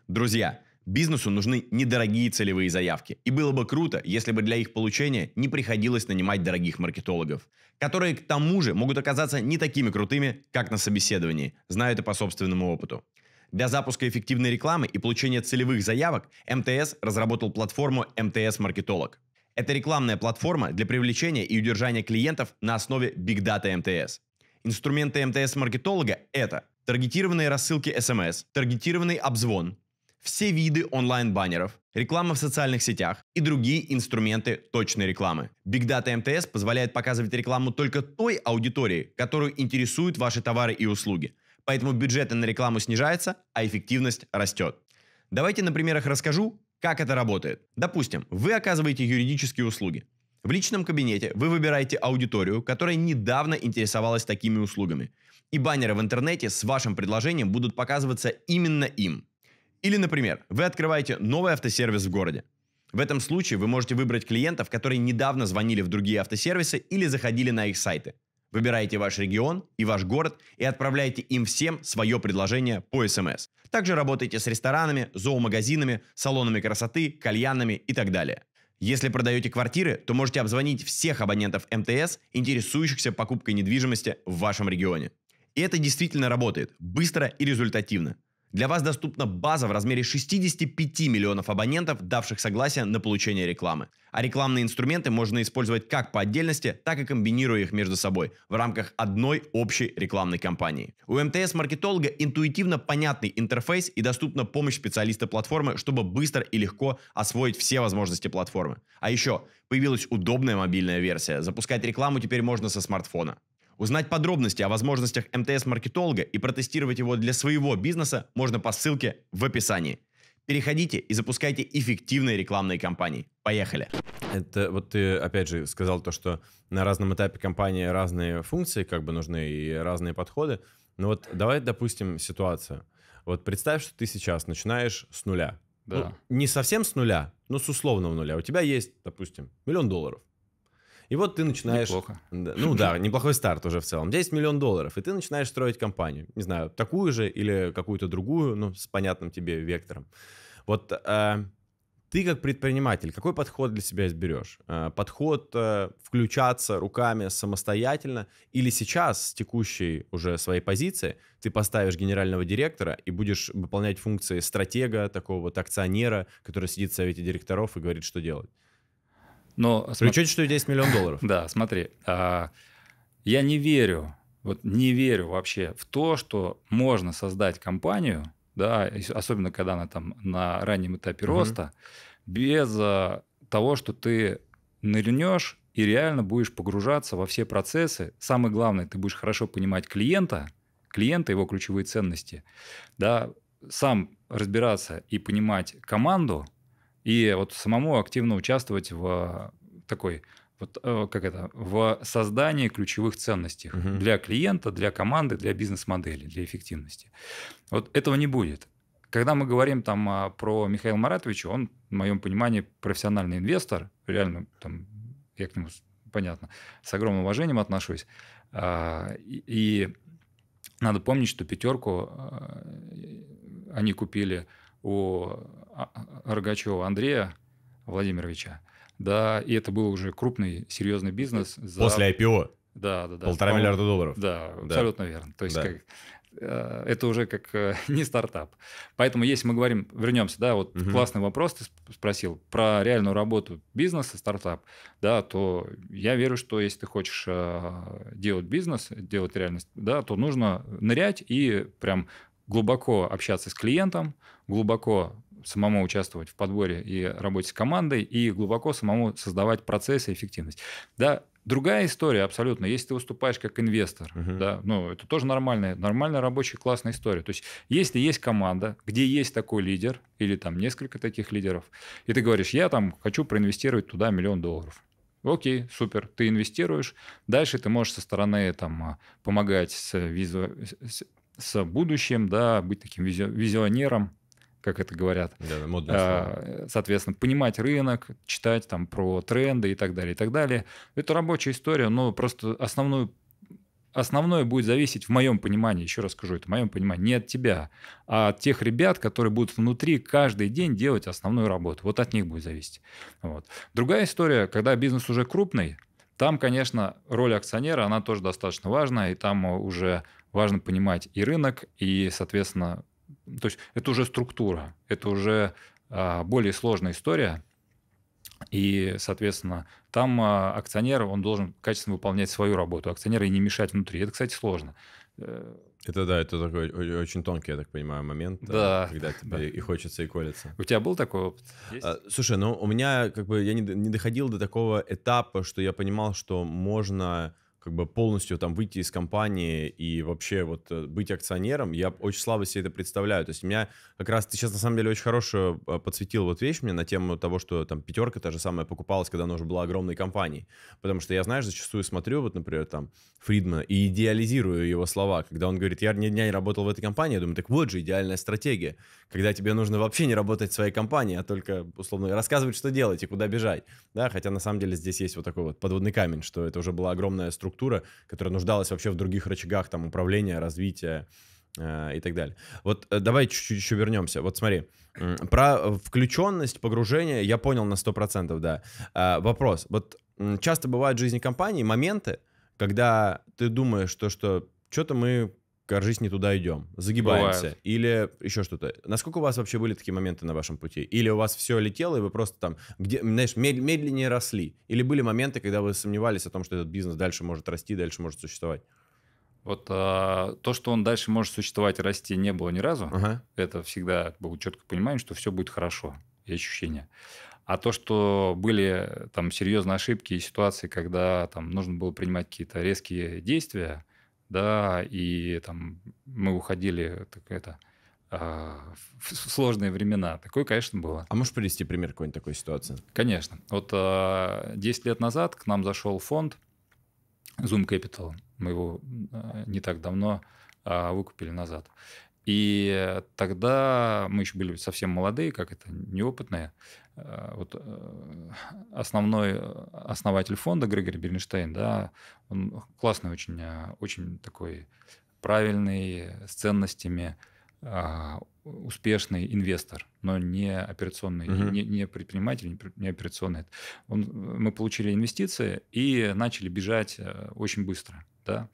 Друзья, бизнесу нужны недорогие целевые заявки. И было бы круто, если бы для их получения не приходилось нанимать дорогих маркетологов, которые к тому же могут оказаться не такими крутыми, как на собеседовании, знаю это по собственному опыту. Для запуска эффективной рекламы и получения целевых заявок МТС разработал платформу МТС Маркетолог. Это рекламная платформа для привлечения и удержания клиентов на основе Big Data МТС. Инструменты МТС-маркетолога – это таргетированные рассылки SMS, эм таргетированный обзвон, все виды онлайн-баннеров, реклама в социальных сетях и другие инструменты точной рекламы. Big Data МТС позволяет показывать рекламу только той аудитории, которую интересуют ваши товары и услуги. Поэтому бюджеты на рекламу снижаются, а эффективность растет. Давайте на примерах расскажу, как это работает? Допустим, вы оказываете юридические услуги. В личном кабинете вы выбираете аудиторию, которая недавно интересовалась такими услугами. И баннеры в интернете с вашим предложением будут показываться именно им. Или, например, вы открываете новый автосервис в городе. В этом случае вы можете выбрать клиентов, которые недавно звонили в другие автосервисы или заходили на их сайты. Выбираете ваш регион и ваш город и отправляете им всем свое предложение по СМС. Также работайте с ресторанами, зоомагазинами, салонами красоты, кальянами и так далее. Если продаете квартиры, то можете обзвонить всех абонентов МТС, интересующихся покупкой недвижимости в вашем регионе. И это действительно работает, быстро и результативно. Для вас доступна база в размере 65 миллионов абонентов, давших согласие на получение рекламы. А рекламные инструменты можно использовать как по отдельности, так и комбинируя их между собой в рамках одной общей рекламной кампании. У МТС-маркетолога интуитивно понятный интерфейс и доступна помощь специалиста платформы, чтобы быстро и легко освоить все возможности платформы. А еще появилась удобная мобильная версия. Запускать рекламу теперь можно со смартфона. Узнать подробности о возможностях МТС-маркетолога и протестировать его для своего бизнеса можно по ссылке в описании. Переходите и запускайте эффективные рекламные кампании. Поехали! Это вот ты опять же сказал то, что на разном этапе компании разные функции как бы нужны и разные подходы. Но вот давай, допустим, ситуацию. Вот представь, что ты сейчас начинаешь с нуля. Да. Ну, не совсем с нуля, но с условного нуля. У тебя есть, допустим, миллион долларов. И вот ты начинаешь... Неплохо. Ну да, неплохой старт уже в целом. 10 миллион долларов, и ты начинаешь строить компанию. Не знаю, такую же или какую-то другую, ну, с понятным тебе вектором. Вот э, ты как предприниматель, какой подход для себя изберешь? Э, подход э, включаться руками самостоятельно или сейчас с текущей уже своей позиции ты поставишь генерального директора и будешь выполнять функции стратега, такого вот акционера, который сидит в совете директоров и говорит, что делать? Но, При смотри, что 10 миллионов долларов. *laughs* Да, смотри, а, я не верю, вот не верю вообще в то, что можно создать компанию, да, особенно когда она там на раннем этапе угу. роста, без а, того, что ты нырнешь и реально будешь погружаться во все процессы. Самое главное, ты будешь хорошо понимать клиента, клиента, его ключевые ценности, да, сам разбираться и понимать команду, и вот самому активно участвовать в такой вот э, как это, в создании ключевых ценностей угу. для клиента, для команды, для бизнес-модели, для эффективности. Вот этого не будет. Когда мы говорим там а, про Михаила Маратовича, он, в моем понимании, профессиональный инвестор, реально там, я к нему, понятно, с огромным уважением отношусь. А, и надо помнить, что пятерку а, они купили у а, а, Рогачева Андрея Владимировича. Да, и это был уже крупный, серьезный бизнес. За... После IPO. Да, да, да. Полтора миллиарда долларов. Да, да, абсолютно верно. То есть да. как, э, это уже как э, *laughs* не стартап. Поэтому если мы говорим, вернемся, да, вот угу. классный вопрос ты спросил про реальную работу бизнеса, стартап, да, то я верю, что если ты хочешь э, делать бизнес, делать реальность, да, то нужно нырять и прям глубоко общаться с клиентом, глубоко самому участвовать в подборе и работе с командой, и глубоко самому создавать процессы и эффективность. Да, другая история абсолютно, если ты выступаешь как инвестор, uh-huh. да, ну, это тоже нормальная, нормальная рабочая классная история. То есть, если есть команда, где есть такой лидер, или там несколько таких лидеров, и ты говоришь, я там хочу проинвестировать туда миллион долларов, Окей, супер, ты инвестируешь. Дальше ты можешь со стороны там, а, помогать с, визу... с с будущим, да, быть таким визионером, как это говорят. Да, модное слово. А, соответственно, понимать рынок, читать там про тренды и так далее, и так далее. Это рабочая история, но просто основную Основное будет зависеть в моем понимании, еще раз скажу, это в моем понимании, не от тебя, а от тех ребят, которые будут внутри каждый день делать основную работу. Вот от них будет зависеть. Вот. Другая история, когда бизнес уже крупный, там, конечно, роль акционера, она тоже достаточно важна, и там уже важно понимать и рынок, и, соответственно, то есть это уже структура, это уже а, более сложная история, и, соответственно, там а, акционер, он должен качественно выполнять свою работу, акционера и не мешать внутри. Это, кстати, сложно. Э, это да, это такой очень тонкий, я так понимаю, момент, э, да. когда *laughs* тебе да. и хочется, и колется. У тебя был такой опыт? Есть? А, слушай, ну у меня как бы я не, не доходил до такого этапа, что я понимал, что можно как бы полностью там выйти из компании и вообще вот э, быть акционером, я очень слабо себе это представляю. То есть меня как раз, ты сейчас на самом деле очень хорошую э, подсветил вот вещь мне на тему того, что там пятерка та же самая покупалась, когда она уже была огромной компанией. Потому что я, знаешь, зачастую смотрю вот, например, там Фридмана и идеализирую его слова, когда он говорит, я ни дня не работал в этой компании, я думаю, так вот же идеальная стратегия, когда тебе нужно вообще не работать в своей компании, а только, условно, рассказывать, что делать и куда бежать. Да, хотя на самом деле здесь есть вот такой вот подводный камень, что это уже была огромная структура, структура, которая нуждалась вообще в других рычагах там управления, развития э, и так далее. Вот э, давай чуть-чуть еще вернемся. Вот смотри, про включенность, погружение я понял на 100%, да. А, вопрос. Вот часто бывают в жизни компании моменты, когда ты думаешь, то, что что-то мы Кажись, не туда идем, загибаемся, Бывает. или еще что-то. Насколько у вас вообще были такие моменты на вашем пути? Или у вас все летело, и вы просто там, где, знаешь, медленнее росли? Или были моменты, когда вы сомневались о том, что этот бизнес дальше может расти, дальше может существовать? Вот а, то, что он дальше может существовать и расти, не было ни разу. Ага. Это всегда было четко понимаем, что все будет хорошо и ощущение. А то, что были там серьезные ошибки и ситуации, когда там нужно было принимать какие-то резкие действия, да, и там мы уходили, так это, а, в сложные времена. Такое, конечно, было. А можешь привести пример какой-нибудь такой ситуации? Конечно. Вот 10 а, лет назад к нам зашел фонд Zoom Capital. Мы его а, не так давно выкупили назад. И тогда мы еще были совсем молодые, как это, неопытные. Э, вот э, основной э, основатель фонда Грегори Бернштейн, да, он классный очень, очень такой правильный, с ценностями, успешный инвестор, но не операционный, Uh -huh. не, не предприниматель, не операционный. Он, мы получили инвестиции и начали бежать очень быстро. Да?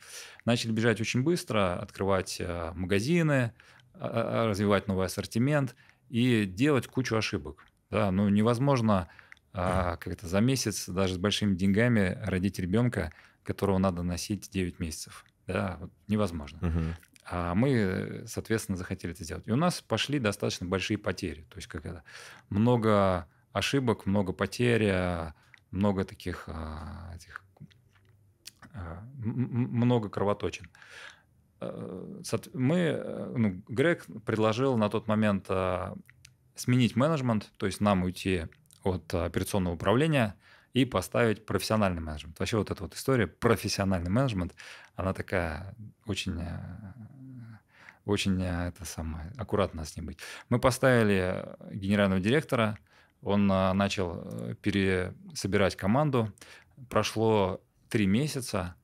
Начали бежать очень быстро, открывать магазины, а, а, а, развивать новый ассортимент и делать кучу ошибок. Да, ну невозможно а, как-то за месяц даже с большими деньгами родить ребенка, которого надо носить 9 месяцев. Да, вот невозможно. Угу. А мы, соответственно, захотели это сделать. И у нас пошли достаточно большие потери. То есть как это, много ошибок, много потерь, а, много таких а, этих, а, много кровоточин. Э, мы, э, ну, Грег предложил на тот момент сменить менеджмент, то есть нам уйти от а, операционного управления и поставить профессиональный менеджмент. Вообще вот эта вот история, профессиональный менеджмент, она такая очень а, очень а, это самое, аккуратно с ним быть. Мы поставили генерального директора, он начал э, пересобирать команду. Прошло три месяца.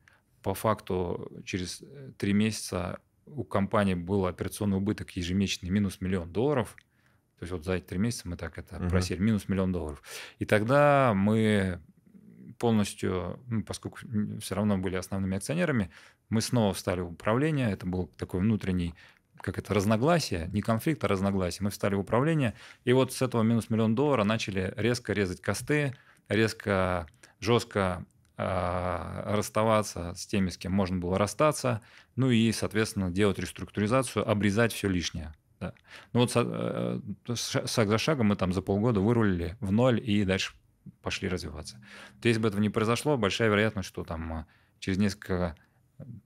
По факту через э, три месяца у компании был операционный убыток ежемесячный минус миллион долларов – то есть вот за эти три месяца мы так это угу. просили, минус миллион долларов. И тогда мы полностью, ну, поскольку все равно были основными акционерами, мы снова встали в управление. Это был такой внутренний как это, разногласие, не конфликт, а разногласие. Мы встали в управление, и вот с этого минус миллион доллара начали резко резать косты, резко, жестко э, расставаться с теми, с кем можно было расстаться, ну и, соответственно, делать реструктуризацию, обрезать все лишнее да. Ну вот э, э, шаг за шагом мы там за полгода вырулили в ноль и дальше пошли развиваться. То если бы этого не произошло, большая вероятность, что там э, через несколько,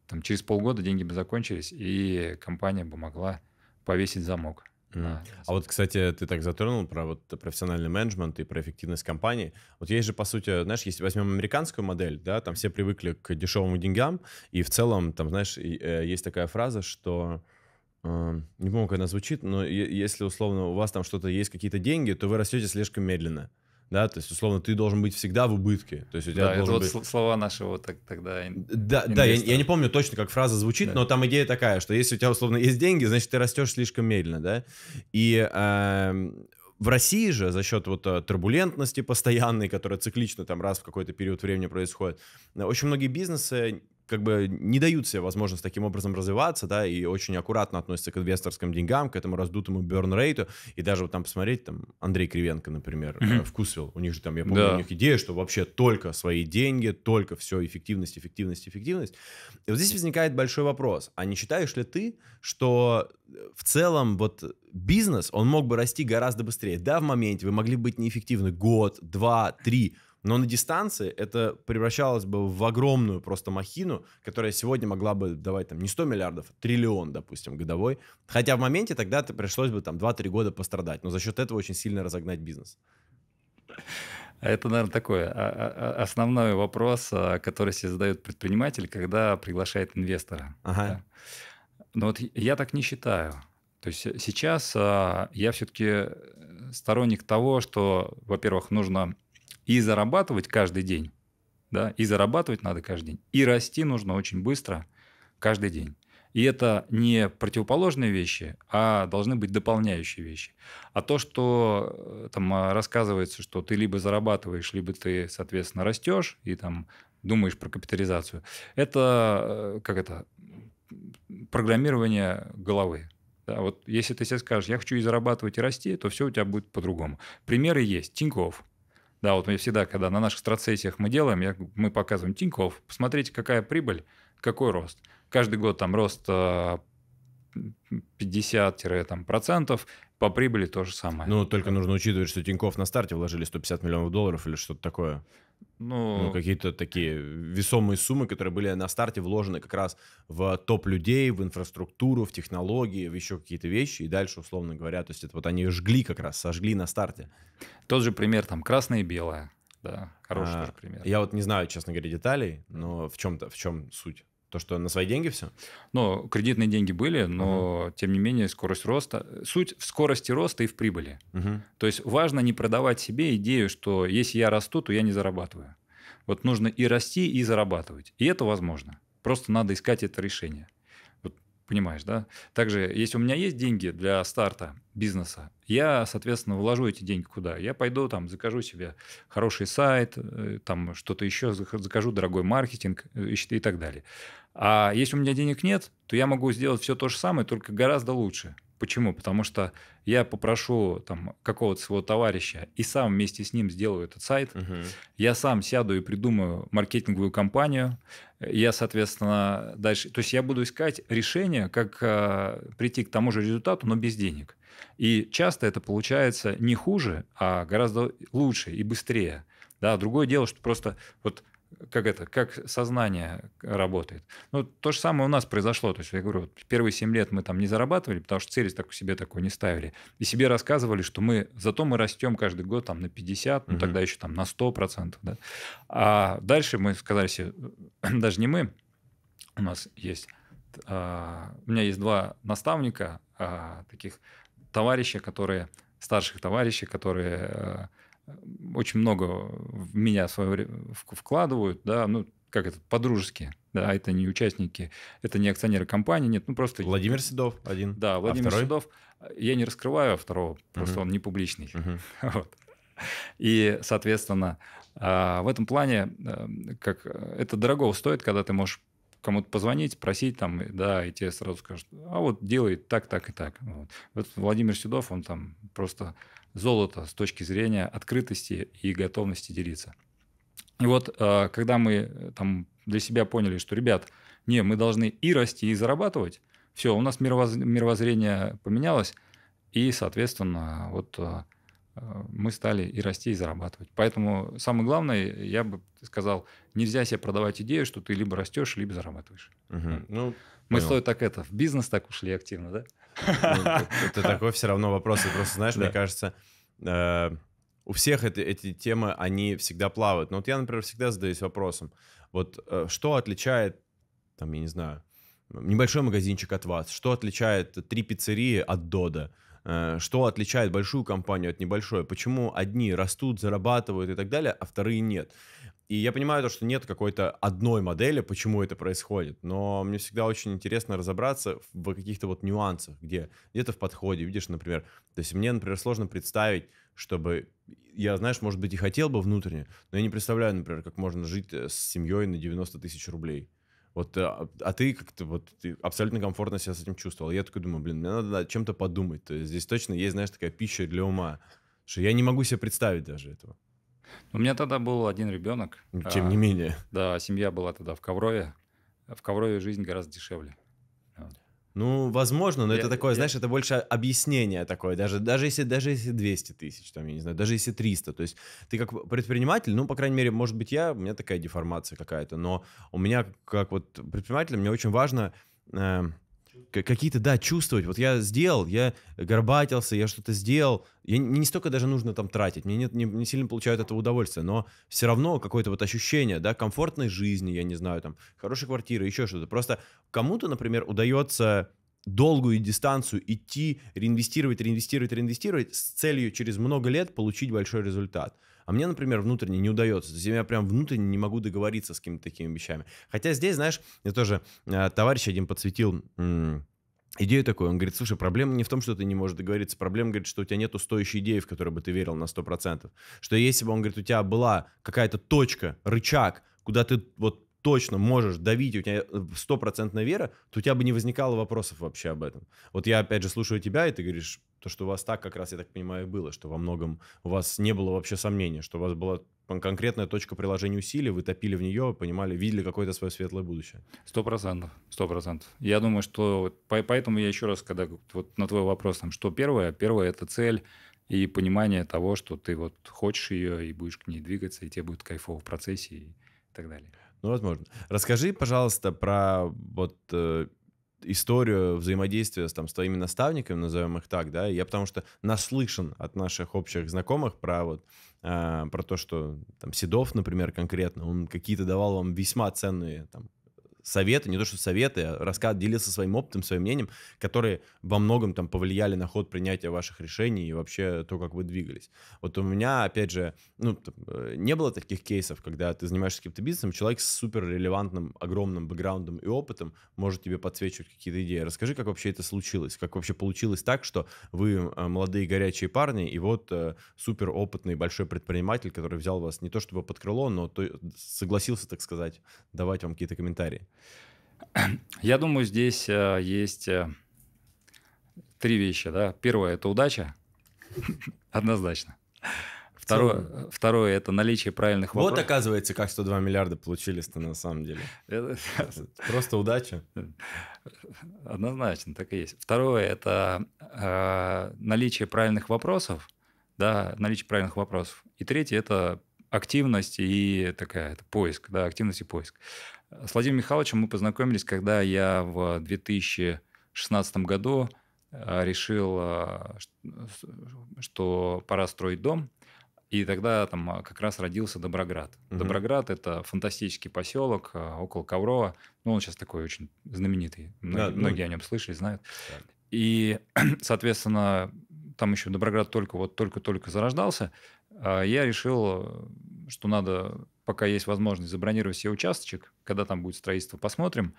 там, через полгода деньги бы закончились, и компания бы могла повесить замок. Да. А вот, кстати, ты так затронул про вот профессиональный менеджмент и про эффективность компании. Вот есть же, по сути, знаешь, если возьмем американскую модель, да, там все привыкли к дешевым деньгам, и в целом, там, знаешь, есть такая фраза, что не помню, как она звучит, но если условно у вас там что-то есть, какие-то деньги, то вы растете слишком медленно. Да, то есть, условно, ты должен быть всегда в убытке. То есть, у тебя да, это вот быть... слова нашего так, тогда. Ин... Да, да я, я не помню точно, как фраза звучит, да. но там идея такая, что если у тебя, условно, есть деньги, значит, ты растешь слишком медленно, да. И э, в России же за счет вот а, турбулентности постоянной, которая циклично там раз в какой-то период времени происходит, э, очень многие бизнесы как бы не дают себе возможность таким образом развиваться, да, и очень аккуратно относятся к инвесторским деньгам, к этому раздутому берн и даже вот там посмотреть, там, Андрей Кривенко, например, mm-hmm. Э, вкусвил, у них же там, я помню, да. у них идея, что вообще только свои деньги, только все, эффективность, эффективность, эффективность. И вот здесь возникает большой вопрос, а не считаешь ли ты, что э, в целом вот бизнес, он мог бы расти гораздо быстрее? Да, в моменте вы могли быть неэффективны год, два, три, но на дистанции это превращалось бы в огромную просто махину, которая сегодня могла бы давать там не 100 миллиардов, а триллион, допустим, годовой. Хотя в моменте тогда ты пришлось бы там 2-3 года пострадать, но за счет этого очень сильно разогнать бизнес. Это, наверное, такой а, а, а, основной вопрос, который себе задает предприниматель, когда приглашает инвестора. Ага. Но вот я так не считаю. То есть сейчас я все-таки сторонник того, что, во-первых, нужно и зарабатывать каждый день. Да, и зарабатывать надо каждый день. И расти нужно очень быстро каждый день. И это не противоположные вещи, а должны быть дополняющие вещи. А то, что э, там а, рассказывается, что ты либо зарабатываешь, либо ты, соответственно, растешь и там думаешь про капитализацию, это э, как это программирование головы. Да, вот если ты себе скажешь, я хочу и зарабатывать, и расти, то все у тебя будет по-другому. Примеры есть. Тиньков. Да, вот мы всегда, когда на наших страцессиях мы делаем, я, мы показываем Тиньков, посмотрите, какая прибыль, какой рост. Каждый год там рост 50-процентов, а, по прибыли то же самое. Ну, только нужно учитывать, что Тиньков на старте вложили 150 миллионов долларов или что-то такое. Ну, ну какие-то такие весомые суммы, которые были на старте вложены как раз в топ людей, в инфраструктуру, в технологии, в еще какие-то вещи, и дальше, условно говоря, то есть это вот они жгли как раз, сожгли на старте. Тот же пример, там, красное и белое, да, хороший а, тоже пример. Я вот не знаю, честно говоря, деталей, но в чем-то, в чем суть? То, что на свои деньги все? Ну, кредитные деньги были, но uh-huh. тем не менее скорость роста. Суть в скорости роста и в прибыли. Uh-huh. То есть важно не продавать себе идею, что если я расту, то я не зарабатываю. Вот нужно и расти, и зарабатывать. И это возможно. Просто надо искать это решение. Вот, понимаешь, да? Также, если у меня есть деньги для старта бизнеса, я, соответственно, вложу эти деньги куда? Я пойду там, закажу себе хороший сайт, э, там что-то еще, закажу дорогой маркетинг э, и так далее. А если у меня денег нет, то я могу сделать все то же самое, только гораздо лучше. Почему? Потому что я попрошу там, какого-то своего товарища и сам вместе с ним сделаю этот сайт. Угу. Я сам сяду и придумаю маркетинговую кампанию. Я, соответственно, дальше... То есть я буду искать решение, как э, прийти к тому же результату, но без денег. И часто это получается не хуже, а гораздо лучше и быстрее. Да, другое дело, что просто вот как это, как сознание работает. Ну, то же самое у нас произошло. То есть, я говорю, вот первые 7 лет мы там не зарабатывали, потому что цели так себе такой не ставили. И себе рассказывали, что мы, зато мы растем каждый год там на 50, ну, угу. тогда еще там на 100%. Да? А дальше мы сказали себе, *clears throat* даже не мы, у нас есть, а, у меня есть два наставника, а, таких товарища, которые, старших товарищей, которые э, очень много в меня свое вкладывают, да, ну, как это, по-дружески, да, это не участники, это не акционеры компании, нет, ну просто... Владимир Седов один. Да, Владимир а Седов. Я не раскрываю а второго, просто угу. он не публичный. Угу. *laughs* Вот. И, соответственно, а, в этом плане а, как это дорого стоит, когда ты можешь кому-то позвонить, просить там, да, и тебе сразу скажут, а вот делает так, так и так. Вот, вот Владимир Седов, он там просто золото с точки зрения открытости и готовности делиться. И вот э, когда мы э, там для себя поняли, что, ребят, не, мы должны и расти, и зарабатывать, все, у нас мировоз... мировоззрение поменялось, и, соответственно, вот э, мы стали и расти, и зарабатывать. Поэтому самое главное, я бы сказал, нельзя себе продавать идею, что ты либо растешь, либо зарабатываешь. Угу. Ну, мы понял. стоит так это, в бизнес так ушли активно, да? Ну, *laughs* это такой все равно вопрос. Ты просто знаешь, мне кажется, э, у всех эти темы, они всегда плавают. Но вот я, например, всегда задаюсь вопросом, вот э, что отличает, там, я не знаю, небольшой магазинчик от вас, что отличает три пиццерии от Дода, э, что отличает большую компанию от небольшой, почему одни растут, зарабатывают и так далее, а вторые нет. И я понимаю то, что нет какой-то одной модели, почему это происходит, но мне всегда очень интересно разобраться в каких-то вот нюансах, где где-то в подходе, видишь, например, то есть мне, например, сложно представить, чтобы я, знаешь, может быть и хотел бы внутренне, но я не представляю, например, как можно жить э, с семьей на 90 тысяч рублей. Вот, э, а, а ты как-то вот ты абсолютно комфортно себя с этим чувствовал. Я такой думаю, блин, мне надо чем-то подумать. То есть здесь точно есть, знаешь, такая пища для ума, что я не могу себе представить даже этого. У меня тогда был один ребенок. Тем а, не менее. Да, семья была тогда в Коврове. В Коврове жизнь гораздо дешевле. Ну, возможно, но я, это такое, я... знаешь, это больше объяснение такое, даже, даже, если, даже если 200 тысяч, там, я не знаю, даже если 300, то есть ты как предприниматель, ну, по крайней мере, может быть, я, у меня такая деформация какая-то, но у меня как вот предприниматель, мне очень важно... Э, какие-то, да, чувствовать. Вот я сделал, я горбатился, я что-то сделал. Я, не не столько даже нужно там тратить, мне нет не, не сильно получают этого удовольствия, но все равно какое-то вот ощущение, да, комфортной жизни, я не знаю, там, хорошей квартиры, еще что-то. Просто кому-то, например, удается долгую дистанцию идти, реинвестировать, реинвестировать, реинвестировать с целью через много лет получить большой результат. А мне, например, внутренне не удается. То есть я прям внутренне не могу договориться с какими-то такими вещами. Хотя здесь, знаешь, я тоже э, товарищ один подсветил... идею такую. Он говорит, слушай, проблема не в том, что ты не можешь договориться. Проблема, говорит, что у тебя нету стоящей идеи, в которую бы ты верил на 100%. Что если бы, он говорит, у тебя была какая-то точка, рычаг, куда ты вот точно можешь давить, у тебя э, стопроцентная вера, то у тебя бы не возникало вопросов вообще об этом. Вот я опять же слушаю тебя, и ты говоришь, то, что у вас так как раз, я так понимаю, и было, что во многом у вас не было вообще сомнения, что у вас была конкретная точка приложения усилий, вы топили в нее, понимали, видели какое-то свое светлое будущее. Сто процентов, сто процентов. Я думаю, что поэтому я еще раз, когда вот на твой вопрос, там, что первое, первое это цель, и понимание того, что ты вот хочешь ее и будешь к ней двигаться, и тебе будет кайфово в процессе и так далее. Ну, возможно. Расскажи, пожалуйста, про вот э, историю взаимодействия с, там, с твоими наставниками, назовем их так, да, я потому что наслышан от наших общих знакомых про вот э, про то, что там Седов, например, конкретно, он какие-то давал вам весьма ценные там советы, не то что советы, а рассказ, делился своим опытом, своим мнением, которые во многом там повлияли на ход принятия ваших решений и вообще то, как вы двигались. Вот у меня, опять же, ну, э, не было таких кейсов, когда ты занимаешься каким-то бизнесом, человек с супер релевантным, огромным бэкграундом и опытом может тебе подсвечивать какие-то идеи. Расскажи, как вообще это случилось, как вообще получилось так, что вы э, молодые горячие парни, и вот э, супер опытный большой предприниматель, который взял вас не то чтобы под крыло, но то, согласился, так сказать, давать вам какие-то комментарии. *clears throat* Я думаю, здесь э, есть э, три вещи. Да? Первое – это удача, *laughs* однозначно. Второе, второе – это наличие правильных вопросов. Вот оказывается, как 102 миллиарда получились-то на самом деле. *laughs* Просто удача. *laughs* Однозначно, так и есть. Второе – это э, наличие правильных вопросов. Да, наличие правильных вопросов. И третье – это активность и такая это поиск, да, активность и поиск. С Владимиром Михайловичем мы познакомились, когда я в 2016 году э, решил, э, что пора строить дом. И тогда там э, как раз родился Доброград. Угу. Доброград это фантастический поселок около Коврова. Ну, он сейчас такой очень знаменитый. Многие, да, ну, многие о нем слышали, знают. Да. И, *clears throat* соответственно, там еще Доброград только вот только-только зарождался. А я решил, что надо пока есть возможность забронировать себе участочек, когда там будет строительство, посмотрим,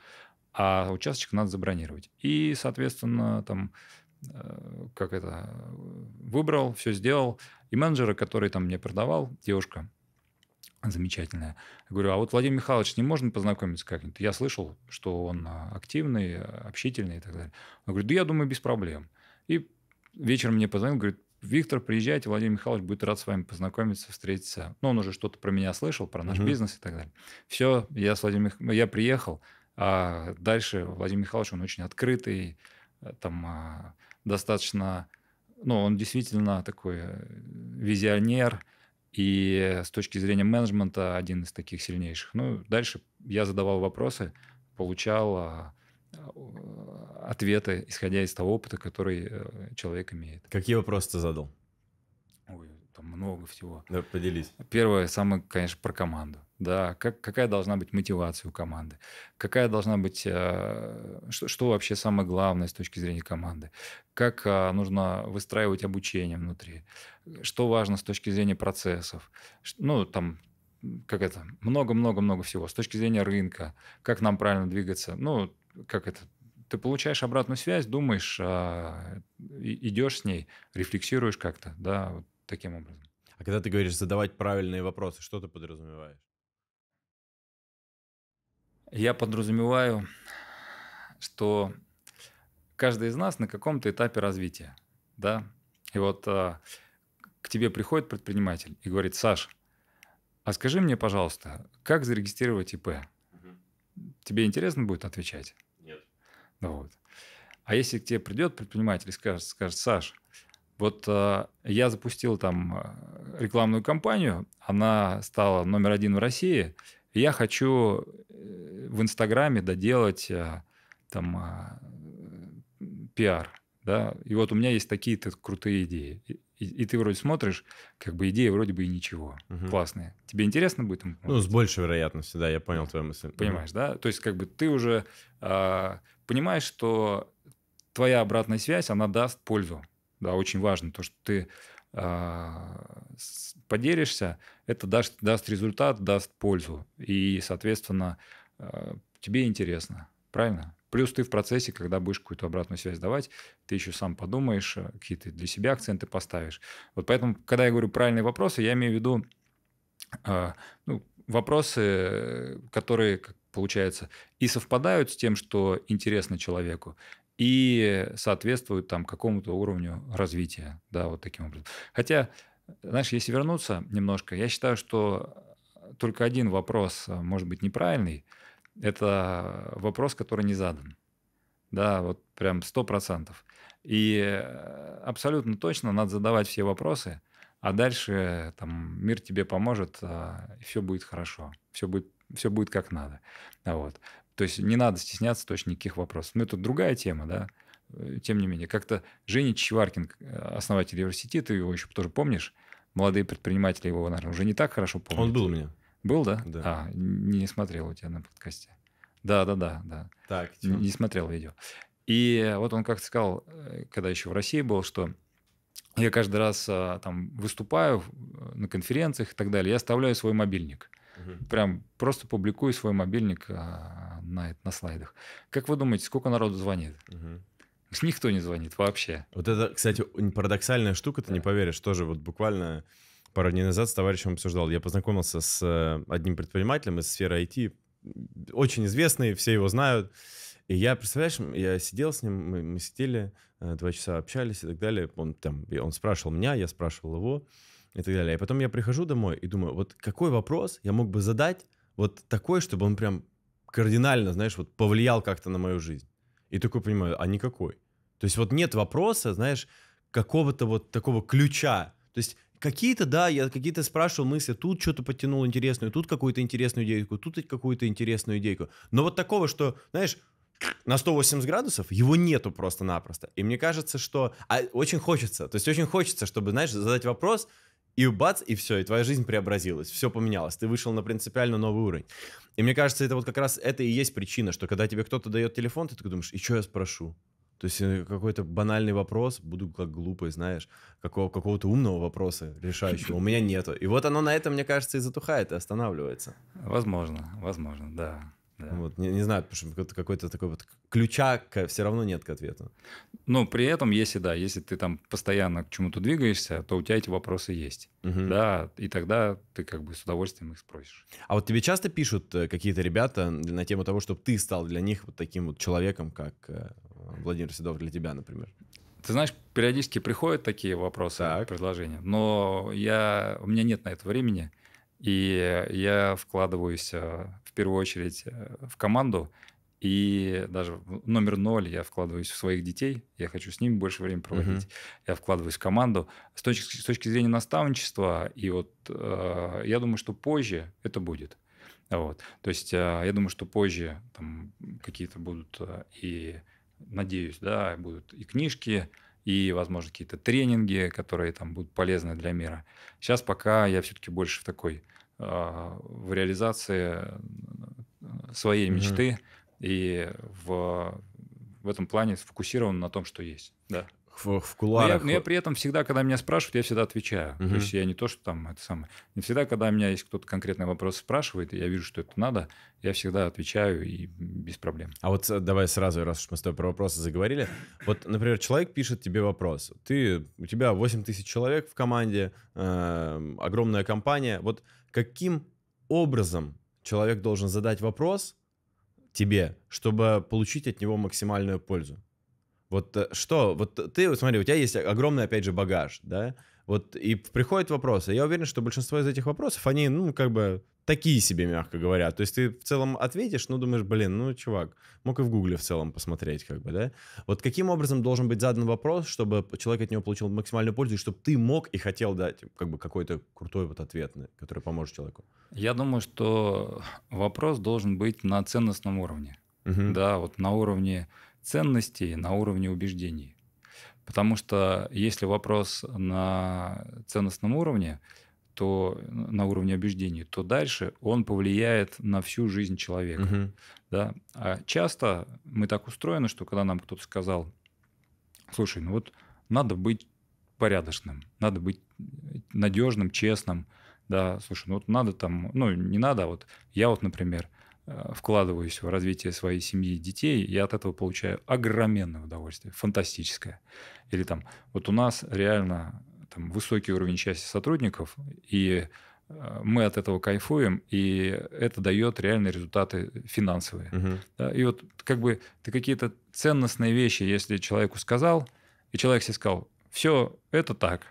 а участочек надо забронировать. И, соответственно, там э, как это, выбрал, все сделал. И менеджера, который там мне продавал, девушка замечательная, говорю, а вот Владимир Михайлович, не можно познакомиться как-нибудь? Я слышал, что он а, активный, общительный и так далее. Он говорит, да я думаю, без проблем. И вечером мне позвонил, говорит, Виктор, приезжайте, Владимир Михайлович будет рад с вами познакомиться, встретиться. Ну, он уже что-то про меня слышал, про наш угу. бизнес и так далее. Все, я с Владимиром, я приехал, а дальше Владимир Михайлович, он очень открытый, э, там а, достаточно, ну, он действительно такой э, визионер, и с точки зрения менеджмента один из таких сильнейших. Ну, дальше я задавал вопросы, получал а, а, ответы, исходя из того опыта, который э, человек имеет. Какие вопросы ты задал? Ой, там много всего. Да, поделись. Первое, самое, конечно, про команду. Да, как, какая должна быть мотивация у команды? Какая должна быть... Э, что, что вообще самое главное с точки зрения команды? Как э, нужно выстраивать обучение внутри? Что важно с точки зрения процессов? Ну, там, как это, много-много-много всего. С точки зрения рынка, как нам правильно двигаться? Ну, как это, ты получаешь обратную связь, думаешь, а, идешь с ней, рефлексируешь как-то, да, вот таким образом. А когда ты говоришь задавать правильные вопросы, что ты подразумеваешь? Я подразумеваю, что каждый из нас на каком-то этапе развития, да, и вот а, к тебе приходит предприниматель и говорит, Саш, а скажи мне, пожалуйста, как зарегистрировать ИП? тебе интересно будет отвечать? Нет. вот. А если к тебе придет предприниматель и скажет, скажет Саш, вот э, я запустил там а, рекламную кампанию, она стала номер один в России, и я хочу э, в Инстаграме доделать э, там э, пиар, да, и вот у меня есть такие-то крутые идеи. И, и ты вроде смотришь, как бы идея вроде бы и ничего. Угу. Классная. Тебе интересно будет? Там, ну, с большей вероятностью, да, я понял твою мысль. Понимаешь, да? То есть как бы ты уже э, понимаешь, что твоя обратная связь, она даст пользу. Да, очень важно то, что ты а, поделишься, это даст, даст результат, даст пользу. И, соответственно, а, тебе интересно. Правильно? Плюс ты в процессе, когда будешь какую-то обратную связь давать, ты еще сам подумаешь, э, какие-то для себя акценты поставишь. Вот поэтому, когда я говорю правильные вопросы, я имею в виду э, ну, вопросы, которые, как получается, и совпадают с тем, что интересно человеку, и соответствуют там какому-то уровню развития, да, вот таким образом. Хотя, знаешь, если вернуться немножко, я считаю, что только один вопрос э, может быть неправильный – это вопрос, который не задан. Да, вот прям сто процентов. И э, абсолютно точно надо задавать все вопросы, а дальше там мир тебе поможет, а, и все будет хорошо, все будет, все будет как надо. А вот. То есть не надо стесняться точно никаких вопросов. Но это другая тема, да. Э, тем не менее, как-то Женя Чеваркин, э, основатель Евросети, ты его еще тоже помнишь, молодые предприниматели его, наверное, уже не так хорошо помнят. Он был у меня. Был, да? Да. А, не смотрел у тебя на подкасте. Да, да, да, да. Так, не, не смотрел видео. И вот он как-то сказал, э, когда еще в России был, что я каждый раз а, там выступаю э, на конференциях и так далее, я оставляю свой мобильник. Угу. Прям просто публикую свой мобильник а, на, на слайдах. Как вы думаете, сколько народу звонит? Угу. Никто не звонит вообще. Вот это, кстати, парадоксальная штука, ты да. не поверишь, тоже вот буквально пару дней назад с товарищем обсуждал. Я познакомился с э, одним предпринимателем из сферы IT, очень известный, все его знают. И я, представляешь, я сидел с ним, мы, мы сидели, э, два часа общались и так далее. Он, там, он спрашивал меня, я спрашивал его и так далее. И потом я прихожу домой и думаю, вот какой вопрос я мог бы задать вот такой, чтобы он прям кардинально, знаешь, вот повлиял как-то на мою жизнь. И такой понимаю, а никакой. То есть вот нет вопроса, знаешь, какого-то вот такого ключа. То есть Какие-то, да, я какие-то спрашивал мысли, тут что-то подтянул интересную, тут какую-то интересную идейку, тут какую-то интересную идейку. Но вот такого, что, знаешь, на 180 градусов его нету просто-напросто. И мне кажется, что... А очень хочется, то есть очень хочется, чтобы, знаешь, задать вопрос, и бац, и все, и твоя жизнь преобразилась, все поменялось, ты вышел на принципиально новый уровень. И мне кажется, это вот как раз это и есть причина, что когда тебе кто-то дает телефон, ты такой думаешь, и что я спрошу? То есть э, какой-то банальный вопрос, буду как глупый, знаешь, какого, какого-то умного вопроса решающего у меня нету. И вот оно на этом, мне кажется, и затухает, и останавливается. Возможно, возможно, да. Да. Вот, не, не знаю, потому что какой-то такой вот ключа к, все равно нет к ответу. Но ну, при этом, если да, если ты там постоянно к чему-то двигаешься, то у тебя эти вопросы есть. Угу. Да, и тогда ты как бы с удовольствием их спросишь. А вот тебе часто пишут э, какие-то ребята на тему того, чтобы ты стал для них вот таким вот человеком, как э, Владимир Седов для тебя, например? Ты знаешь, периодически приходят такие вопросы, так. предложения, но я, у меня нет на это времени, и я вкладываюсь э, в первую очередь э, в команду, и даже номер ноль я вкладываюсь в своих детей, я хочу с ними больше времени проводить, угу. я вкладываюсь в команду. С точки, с точки зрения наставничества, и вот э, я думаю, что позже это будет. Вот. То есть э, я думаю, что позже там какие-то будут э, и, надеюсь, да, будут и книжки, и, возможно, какие-то тренинги, которые там будут полезны для мира. Сейчас пока я все-таки больше в такой а, в реализации э, своей mm-hmm. мечты и в, в этом плане сфокусирован на том, что есть. Да. В, в куларах. Но я, но я при этом всегда, когда меня спрашивают, я всегда отвечаю. Угу. То есть я не то, что там это самое. Не всегда, когда у меня есть кто-то конкретный вопрос спрашивает, и я вижу, что это надо, я всегда отвечаю и без проблем. А вот э, давай сразу, раз уж мы с тобой про вопросы заговорили. Вот, например, человек пишет тебе вопрос. Ты, у тебя 8 тысяч человек в команде, э, огромная компания. Вот каким образом человек должен задать вопрос тебе, чтобы получить от него максимальную пользу. Вот э, что, вот ты, смотри, у тебя есть огромный, опять же, багаж, да, вот и приходит вопрос, вопросы. Я уверен, что большинство из этих вопросов, они, ну, как бы такие себе, мягко говоря. То есть ты в целом ответишь, ну, думаешь, блин, ну, чувак, мог и в гугле в целом посмотреть, как бы, да? Вот каким образом должен быть задан вопрос, чтобы человек от него получил максимальную пользу, и чтобы ты мог и хотел дать, как бы, какой-то крутой вот ответ, который поможет человеку? Я думаю, что вопрос должен быть на ценностном уровне. Угу. Да, вот на уровне ценностей, на уровне убеждений. Потому что если вопрос на ценностном уровне, то ну, на уровне убеждений, то дальше он повлияет на всю жизнь человека. Угу. Да? А часто мы так устроены, что когда нам кто-то сказал, слушай, ну вот надо быть порядочным, надо быть надежным, честным, да, слушай, ну вот надо там, ну не надо, а вот я вот, например, Э, вкладываюсь в развитие своей семьи и детей, я от этого получаю огроменное удовольствие, фантастическое. Или там, вот у нас реально там, высокий уровень части сотрудников, и э, мы от этого кайфуем, и это дает реальные результаты финансовые. Угу. Да, и вот как бы ты какие-то ценностные вещи, если человеку сказал, и человек себе сказал, все, это так.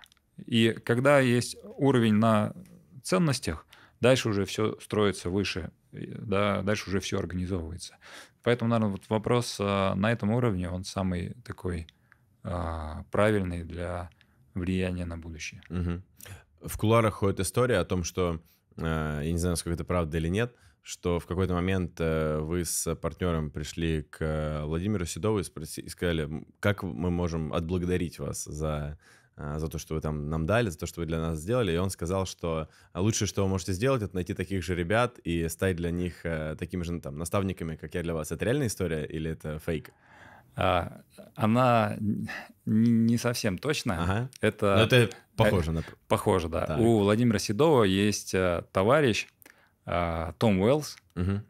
И когда есть уровень на ценностях, дальше уже все строится выше да, дальше уже все организовывается. Поэтому, наверное, вот вопрос а, на этом уровне, он самый такой а, правильный для влияния на будущее. Угу. В куларах ходит история о том, что, а, я не знаю, насколько это правда или нет, что в какой-то момент э, вы с партнером пришли к э, Владимиру Седову и, спроси, и сказали, как мы можем отблагодарить вас за а, за то, что вы там нам дали, за то, что вы для нас сделали. И он сказал, что лучшее, что вы можете сделать, это найти таких же ребят и стать для них э, такими же ну, там, наставниками, как я для вас. Это реальная история или это фейк? А, она не совсем точно. Ага. Это, Но это э, похоже на... Похоже, да. Так. У Владимира Седова есть э, товарищ а, Том Уэллс. Угу.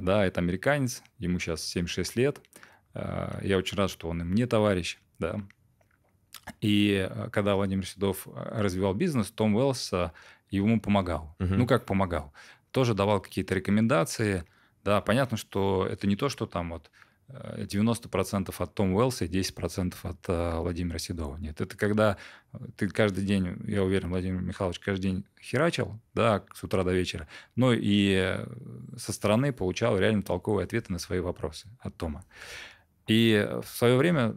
Да, это американец, ему сейчас 76 лет. Я очень рад, что он и мне товарищ, да. И э, когда Владимир Седов э, развивал бизнес, Том Уэллс э, ему помогал. Угу. Ну, как помогал? Тоже давал какие-то рекомендации. Да, понятно, что это не то, что там вот 90% от Том Уэллса и 10% от э, Владимира Седова. Нет, это когда ты каждый день, я уверен, Владимир Михайлович каждый день херачил, да, с утра до вечера, но и со стороны получал реально толковые ответы на свои вопросы от Тома. И в свое время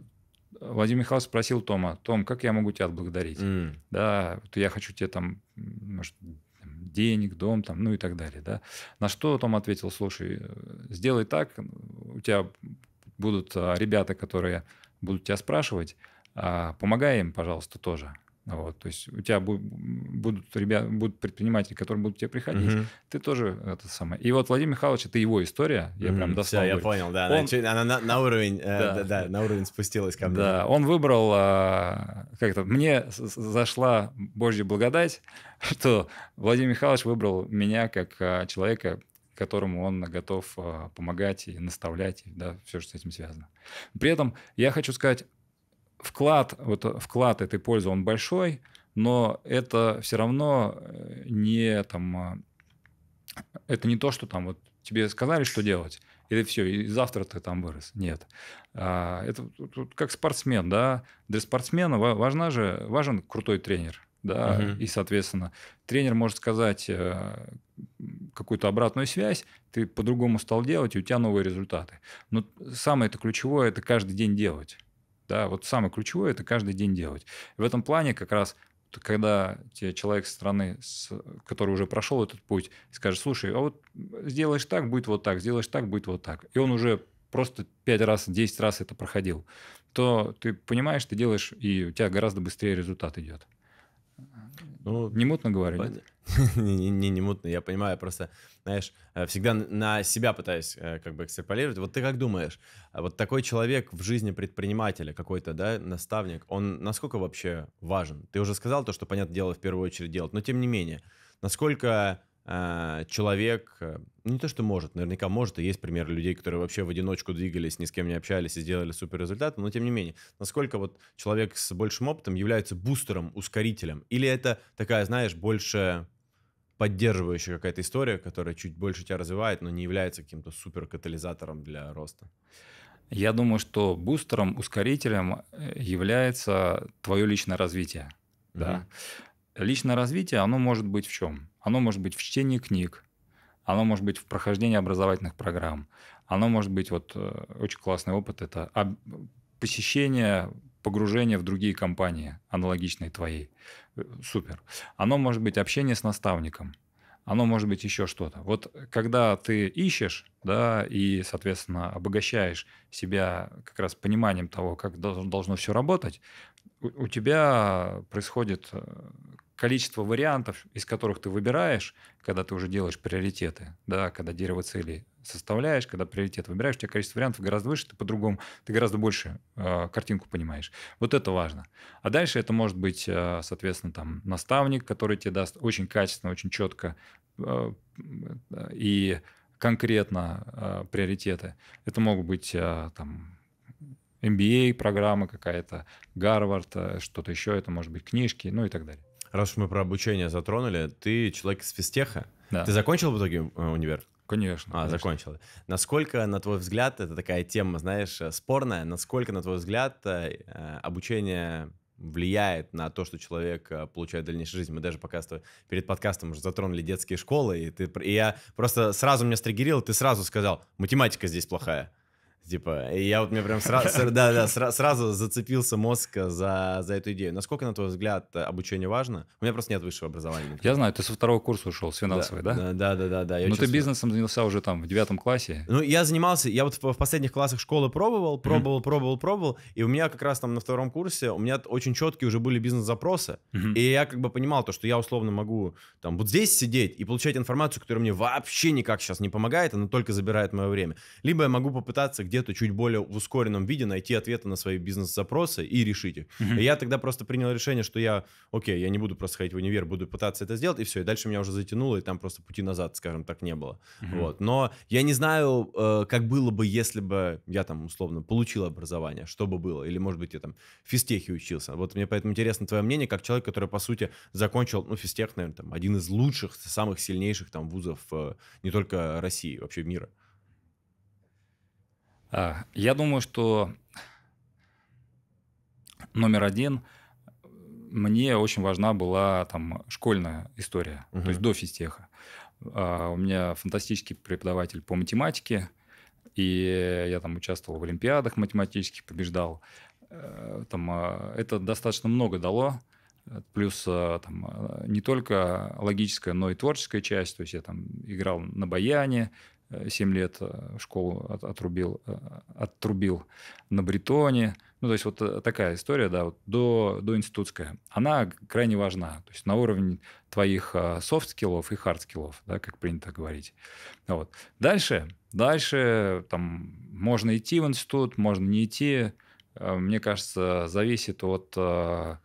Владимир Михайлович спросил Тома, Том, как я могу тебя отблагодарить? Mm. Да, вот я хочу тебе там, может, денег, дом, там, ну и так далее. Да? На что Том ответил, слушай, э, сделай так, у тебя будут а, ребята, которые будут тебя спрашивать, а, помогай им, пожалуйста, тоже. Вот, то есть у тебя будут ребят, будут предприниматели, которые будут к тебе приходить. Угу. Ты тоже это самое. И вот Владимир Михайлович, это его история. Я угу. прям достал. Все, я понял, да. Он... Она, она на, на уровень, Э, да, да, на уровень спустилась ко мне. Да, он выбрал, э, как это, мне зашла Божья благодать, *laughs* что Владимир Михайлович выбрал меня как э, человека, которому он готов а, помогать и наставлять, и да, все, что с этим связано. При этом я хочу сказать, вклад, вот э, вклад этой пользы, он большой, но это все равно э, не там, а, это не то, что там вот тебе сказали, что делать, и все, и завтра ты там вырос. Нет. А, это как спортсмен, да. Для спортсмена важна же, важен крутой тренер, да, Uh-huh. и, соответственно, тренер может сказать э, какую-то обратную связь, ты по-другому стал делать, и у тебя новые результаты. Но самое это ключевое – это каждый день делать. Да, вот самое ключевое – это каждый день делать. В этом плане как раз когда тебе человек со стороны, который уже прошел этот путь, скажет, слушай, а вот сделаешь так, будет вот так, сделаешь так, будет вот так. И он уже просто 5 раз, 10 раз это проходил, то ты понимаешь, ты делаешь, и у тебя гораздо быстрее результат идет. Ну, не мутно говорю, *laughs* нет? не, не, не мутно, я понимаю, я просто, знаешь, э, всегда на себя пытаюсь э, как бы экстраполировать. Вот ты как думаешь, э, вот такой человек в жизни предпринимателя, какой-то, да, наставник, он насколько вообще важен? Ты уже сказал то, что, понятное дело, в первую очередь делать, но тем не менее, насколько Э, человек, э, ну, не то что может, наверняка может, и есть примеры людей, которые вообще в одиночку двигались, ни с кем не общались и сделали супер результат, но тем не менее, насколько вот человек с большим опытом является бустером, ускорителем, или это такая, знаешь, больше поддерживающая какая-то история, которая чуть больше тебя развивает, но не является каким-то супер катализатором для роста? Я думаю, что бустером, ускорителем э, является твое личное развитие. Mm-hmm. Да. Личное развитие, оно может быть в чем? Оно может быть в чтении книг, оно может быть в прохождении образовательных программ, оно может быть вот э, очень классный опыт, это посещение, погружение в другие компании, аналогичные твоей. Э, супер. Оно может быть общение с наставником, оно может быть еще что-то. Вот когда ты ищешь, да, и, соответственно, обогащаешь себя как раз пониманием того, как должно все работать, у тебя происходит э, количество вариантов, из которых ты выбираешь, когда ты уже делаешь приоритеты, да, когда дерево целей составляешь, когда приоритет выбираешь, у тебя количество вариантов гораздо выше, ты по-другому, ты гораздо больше э, картинку понимаешь. Вот это важно. А дальше это может быть, э, соответственно, там наставник, который тебе даст очень качественно, очень четко э, э и конкретно э, приоритеты. Это могут быть э, там MBA программа какая-то, Гарвард, э, что-то еще, это может быть книжки, ну и так далее раз уж мы про обучение затронули, ты человек из физтеха. Да. Ты закончил в итоге э, универ? Конечно. А, конечно. закончил. Насколько, на твой взгляд, это такая тема, знаешь, э, спорная, насколько, на твой взгляд, э, обучение влияет на то, что человек получает дальнейшую жизнь. Мы даже пока что перед подкастом уже затронули детские школы, и, ты, и я просто сразу меня стригерил, ты сразу сказал, математика здесь плохая. Типа, и я вот мне прям сразу, да, да, сразу зацепился мозг за, за эту идею. Насколько, на твой взгляд, обучение важно? У меня просто нет высшего образования. Я знаю, ты со второго курса ушел, с финансовой, да? Да, да, да, да. да Но ну, ты бизнесом занялся уже там в девятом классе. Ну, я занимался, я вот в, последних классах школы пробовал, пробовал, пробовал, пробовал, и у меня как раз там на втором курсе, у меня очень четкие уже были бизнес-запросы, и я как бы понимал то, что я условно могу там вот здесь сидеть и получать информацию, которая мне вообще никак сейчас не помогает, она только забирает мое время. Либо я могу попытаться где комитету чуть более в ускоренном виде найти ответы на свои бизнес-запросы и решить их. Угу. И я тогда просто принял решение, что я, окей, я не буду просто ходить в универ, буду пытаться это сделать, и все. И дальше меня уже затянуло, и там просто пути назад, скажем так, не было. Угу. Вот. Но я не знаю, э, как было бы, если бы я там, условно, получил образование, что бы было. Или, может быть, я там в физтехе учился. Вот мне поэтому интересно твое мнение, как человек, который, по сути, закончил, ну, физтех, наверное, там, один из лучших, самых сильнейших там вузов э, не только России, вообще мира. А, я думаю, что номер один мне очень важна была там школьная история, угу. то есть до физтеха. А, у меня фантастический преподаватель по математике, и я там участвовал в олимпиадах математических, побеждал. Э, там, а, это достаточно много дало, плюс там, не только логическая, но и творческая часть, то есть я там играл на баяне, 7 э, лет э, школу от, отрубил, э, отрубил на Бретоне. Ну, то есть вот такая история, да, вот до, до институтская. Она крайне важна. То есть на уровне твоих а, софт-скиллов и хард-скиллов, да, как принято говорить. Вот. Дальше, дальше там можно идти в институт, можно не идти. Мне кажется, зависит от а,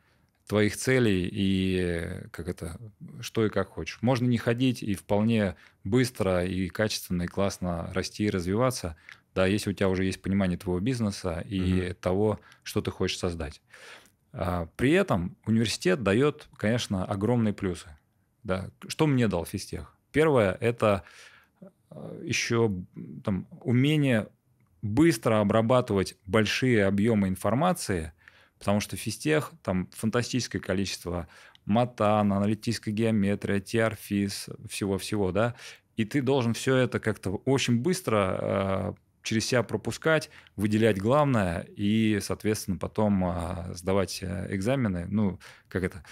твоих целей и э, как это, что и как хочешь. Можно не ходить и вполне быстро и качественно и классно расти и развиваться, да, если у тебя уже есть понимание твоего бизнеса и угу. того, что ты хочешь создать. А, при этом университет дает, конечно, огромные плюсы. Да. Что мне дал физтех? Первое – это э, еще там, умение быстро обрабатывать большие объемы информации – Потому что физтех, там фантастическое количество матана, аналитическая геометрия, TR-физ, всего-всего, да. И ты должен все это как-то очень быстро э, через себя пропускать, выделять главное и, соответственно, потом э, сдавать э, экзамены, ну, как это,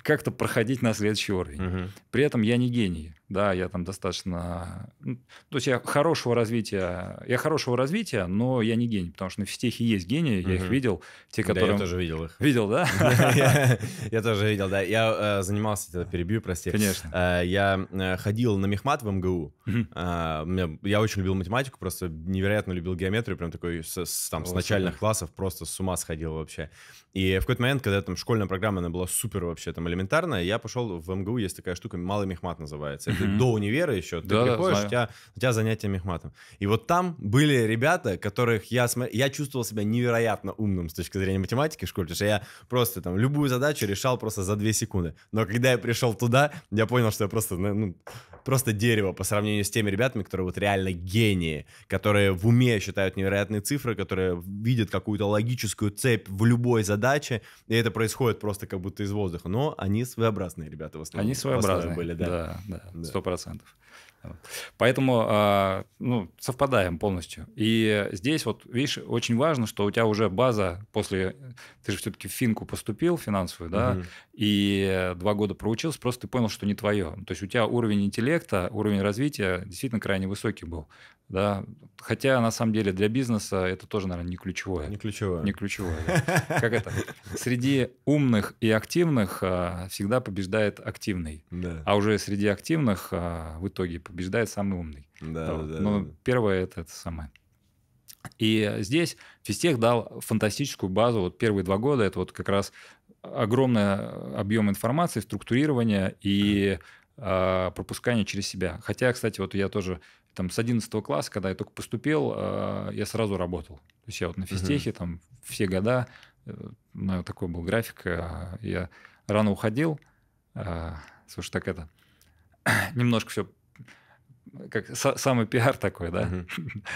как-то проходить на следующий уровень. Угу. При этом я не гений да, я там достаточно... Ну, то есть я хорошего развития, я хорошего развития, но я не гений, потому что на физтехе есть гении, я угу. их видел. Те, которые... Да, я тоже видел их. Видел, да? *laughs* *laughs* Я тоже видел, да. Я э, занимался, тебя перебью, прости. Конечно. Э, я э, ходил на мехмат в МГУ. Я очень любил математику, просто невероятно любил геометрию, прям такой там с начальных классов просто с ума сходил вообще. И в какой-то момент, когда там школьная программа, она была супер вообще там элементарная, я пошел в МГУ, есть такая штука, малый мехмат называется ты до универа еще, ты да, приходишь, у тебя, у тебя занятия мехматом. И вот там были ребята, которых я, я чувствовал себя невероятно умным с точки зрения математики в школе, потому что я просто там любую задачу решал просто за 2 секунды. Но когда я пришел туда, я понял, что я просто, ну, просто дерево по сравнению с теми ребятами, которые вот реально гении, которые в уме считают невероятные цифры, которые видят какую-то логическую цепь в любой задаче, и это происходит просто как будто из воздуха. Но они своеобразные ребята в основном. Они своеобразные. Были, да. Да, да. да сто процентов. Поэтому а, ну, совпадаем полностью. И здесь вот, видишь, очень важно, что у тебя уже база после... Ты же все-таки в финку поступил финансовую, да? Угу и два года проучился, просто ты понял, что не твое. То есть у тебя уровень интеллекта, уровень развития действительно крайне высокий был. Да? Хотя, на самом деле, для бизнеса это тоже, наверное, не ключевое. Не ключевое. Не ключевое. Как это? Среди умных и активных а, всегда побеждает активный. Да. А уже среди активных а, в итоге побеждает самый умный. Да, да, Но первое это, это самое. И здесь Физтех дал фантастическую базу. Вот первые два года это вот как раз огромный э, объем информации, структурирования и э, пропускания через себя. Хотя, кстати, вот я тоже там с 11 класса, когда я только поступил, э, я сразу работал. То есть я вот на физтехе угу. там все года, э, такой был график, э, я рано уходил, э, слушай, так это, *coughs* немножко все как самый пиар такой, да. Uh-huh.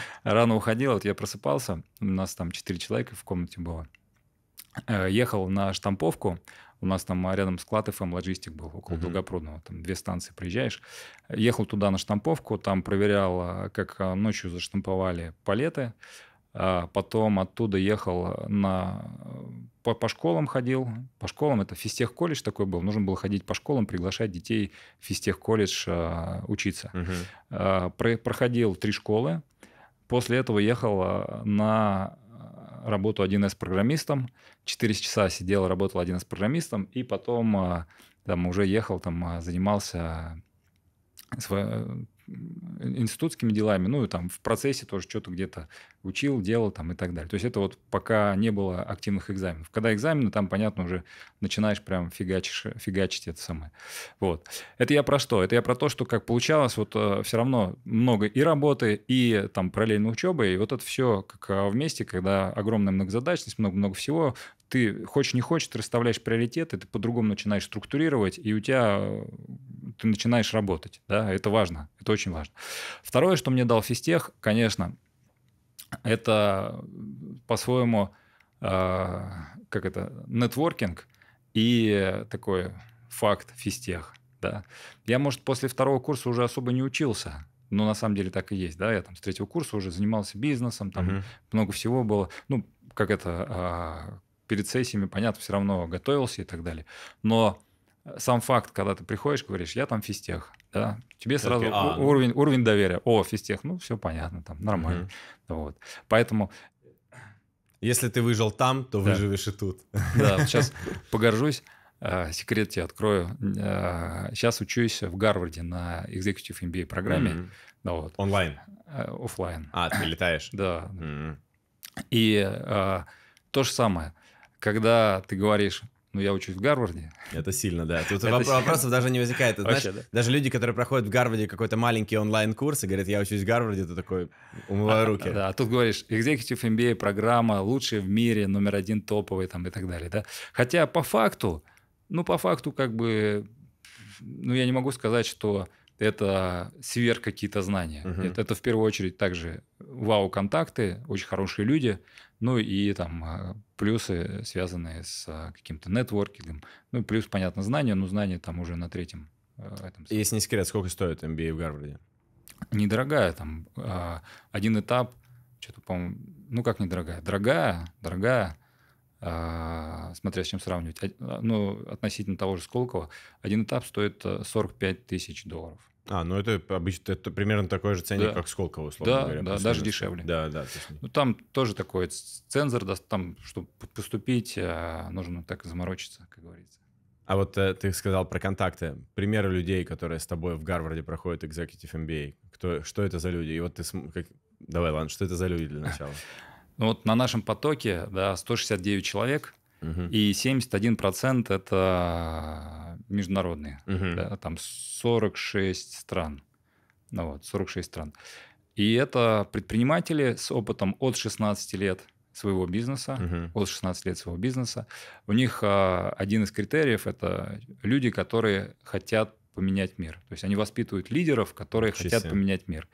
*laughs* Рано уходил, вот я просыпался, у нас там четыре человека в комнате было. Э, ехал на штамповку, у нас там рядом склад FM Logistic был, около угу. Долгопрудного, там две станции приезжаешь. Ехал туда на штамповку, там проверял, э, как э, ночью заштамповали палеты. Потом оттуда ехал на... По, по школам ходил. По школам это физтех-колледж такой был. Нужно было ходить по школам, приглашать детей в физтех-колледж э, учиться. Угу. Э, про, проходил три школы. После этого ехал на работу 1С-программистом, 4 часа сидел, работал 1С-программистом, и потом а, там уже ехал, там а, занимался а, институтскими делами, ну, и там в процессе тоже что-то где-то учил, делал там и так далее. То есть это вот пока не было активных экзаменов. Когда экзамены, там, понятно, уже начинаешь прям фигачишь, фигачить это самое. Вот. Это я про что? Это я про то, что как получалось, вот э, все равно много и работы, и там параллельно учебы, и вот это все как а, вместе, когда огромная многозадачность, много-много всего, ты хочешь не хочешь, ты расставляешь приоритеты, ты по-другому начинаешь структурировать, и у тебя э, ты начинаешь работать. Да? Это важно, это очень важно. Второе, что мне дал физтех, конечно, это по-своему э, как это, нетворкинг и такой факт физтех. Да? Я, может, после второго курса уже особо не учился, но на самом деле так и есть, да, я там с третьего курса уже занимался бизнесом, там uh-huh. много всего было, ну, как это, а, перед сессиями, понятно, все равно готовился и так далее. Но э, сам факт, когда ты приходишь, говоришь, я там физтех, да, тебе сразу а, уровень, ну... уровень доверия. О, физтех, ну все понятно, там нормально. Угу. Вот. Поэтому... Если ты выжил там, то да. выживешь и тут. Да, сейчас *laughs* погоржусь, э, секрет тебе открою. Сейчас э, учусь в Гарварде на Executive MBA программе. Да, вот. Онлайн? офлайн А, ты летаешь? Да. И то же самое – когда ты говоришь, ну, я учусь в Гарварде. Это сильно, да. Тут воп- вопросов даже не возникает. Ты, Вообще, да. Даже люди, которые проходят в Гарварде какой-то маленький онлайн-курс и говорят, я учусь в Гарварде, ты такой, умывай а, руки. А, да, а тут говоришь, Executive MBA программа лучшая в мире, номер один топовый там и так далее, да. Хотя по факту, ну, по факту как бы, ну, я не могу сказать, что это сверх какие-то знания. Угу. Это, это в первую очередь также вау-контакты, очень хорошие люди, ну и там а, плюсы, связанные с а, каким-то нетворкингом. Ну, плюс, понятно, знания, но знания там уже на третьем а, этом. Если не секрет, сколько стоит MBA в Гарварде? Недорогая там. Один этап, что-то, по-моему, ну как недорогая? Дорогая, дорогая, смотря с чем сравнивать. Э, ну, относительно того же Сколково, один этап стоит 45 э, тысяч долларов. А, ну это обычно это примерно такой же ценник, да. как Сколково, условно да, говоря. Да, даже дешевле. Да, да, точно. Ну там тоже такой цензор, да, там, чтобы поступить, э, нужно так заморочиться, как говорится. А вот э, ты сказал про контакты. Примеры людей, которые с тобой в Гарварде проходят Executive MBA. Кто, что это за люди? И вот ты... Как... Давай, ладно, что это за люди для начала? *laughs* Ну вот на нашем потоке, да, 169 человек – угу. и 71% это международные, угу. да, там 46 стран. Ну вот, 46 стран. И это предприниматели с опытом от 16 лет своего бизнеса, угу. от 16 лет своего бизнеса. У них а, один из критериев – это люди, которые хотят поменять мир. То есть они воспитывают лидеров, которые Часы. хотят поменять мир.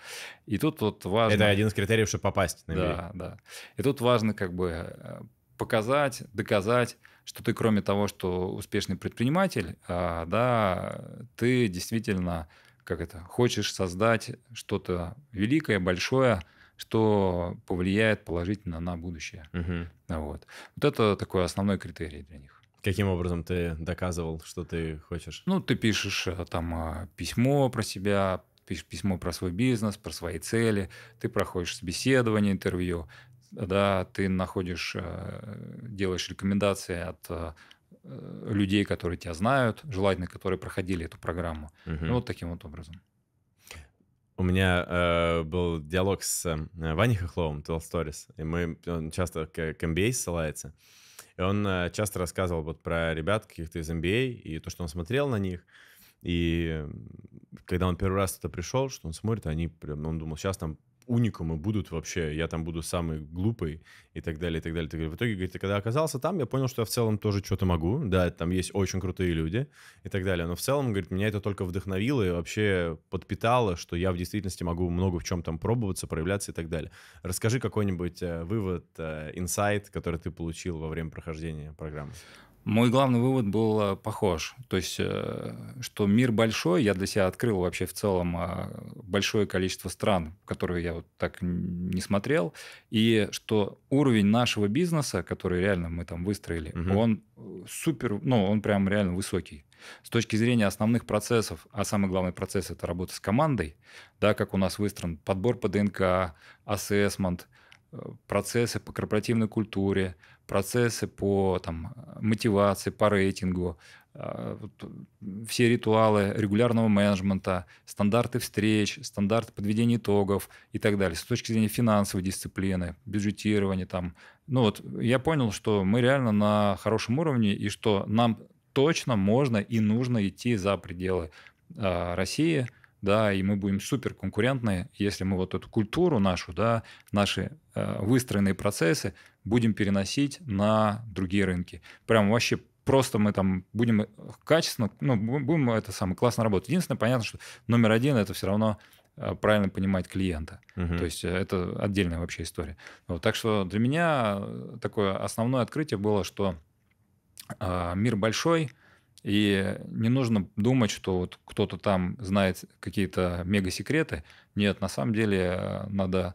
И тут вот важно... Это один из критериев, чтобы попасть на мир. Да, да. И тут важно как бы э, показать, доказать, что ты, кроме того, что успешный предприниматель, а, да, ты действительно как это, хочешь создать что-то великое, большое, что повлияет положительно на будущее. Угу. Вот. вот это такой основной критерий для них. Каким образом ты доказывал, что ты хочешь? Ну, ты пишешь э, там а, письмо про себя, пишешь письмо про свой бизнес, про свои цели, ты проходишь собеседование, интервью, да, ты находишь, э, делаешь рекомендации от э, э, людей, которые тебя знают, желательно, которые проходили эту программу. Угу. Ну, вот таким вот образом. У меня э, был диалог с э, Ваней Хохловым, Tell и мы, он часто к, к MBA а ссылается, и он э, часто рассказывал вот про ребят каких-то из MBA, а и то, что он смотрел на них, и когда он первый раз туда пришел, что он смотрит, они он думал, сейчас там уникумы будут вообще, я там буду самый глупый и так далее, и так далее. И В итоге, говорит, когда оказался там, я понял, что я в целом тоже что-то могу, да, там есть очень крутые люди и так далее, но в целом, говорит, меня это только вдохновило и вообще подпитало, что я в действительности могу много в чем там пробоваться, проявляться и так далее. Расскажи какой-нибудь э, вывод, э, инсайт, который ты получил во время прохождения программы. Мой главный вывод был э, похож. То есть, э, что мир большой, я для себя открыл вообще в целом э, большое количество стран, которые я вот так не смотрел, и что уровень нашего бизнеса, который реально мы там выстроили, угу. он супер, ну, он прям реально высокий. С точки зрения основных процессов, а самый главный процесс – это работа с командой, да, как у нас выстроен подбор по ДНК, ассессмент – процессы по корпоративной культуре, процессы по там, мотивации, по рейтингу, а, все ритуалы регулярного менеджмента, стандарты встреч, стандарты подведения итогов и так далее. С точки зрения финансовой дисциплины, бюджетирования там. Ну вот я понял, что мы реально на хорошем уровне и что нам точно можно и нужно идти за пределы э, России – да, и мы будем супер конкурентны, если мы вот эту культуру нашу, да, наши э, выстроенные процессы будем переносить на другие рынки. Прям вообще просто мы там будем э, качественно, ну, будем это самое классно работать. Единственное, понятно, что номер один это все равно э, правильно понимать клиента. Угу. То есть э, это отдельная вообще история. Вот, так что для меня такое основное открытие было, что э, мир большой, и не нужно думать, что вот кто-то там знает какие-то мега-секреты. Нет, на самом деле э, надо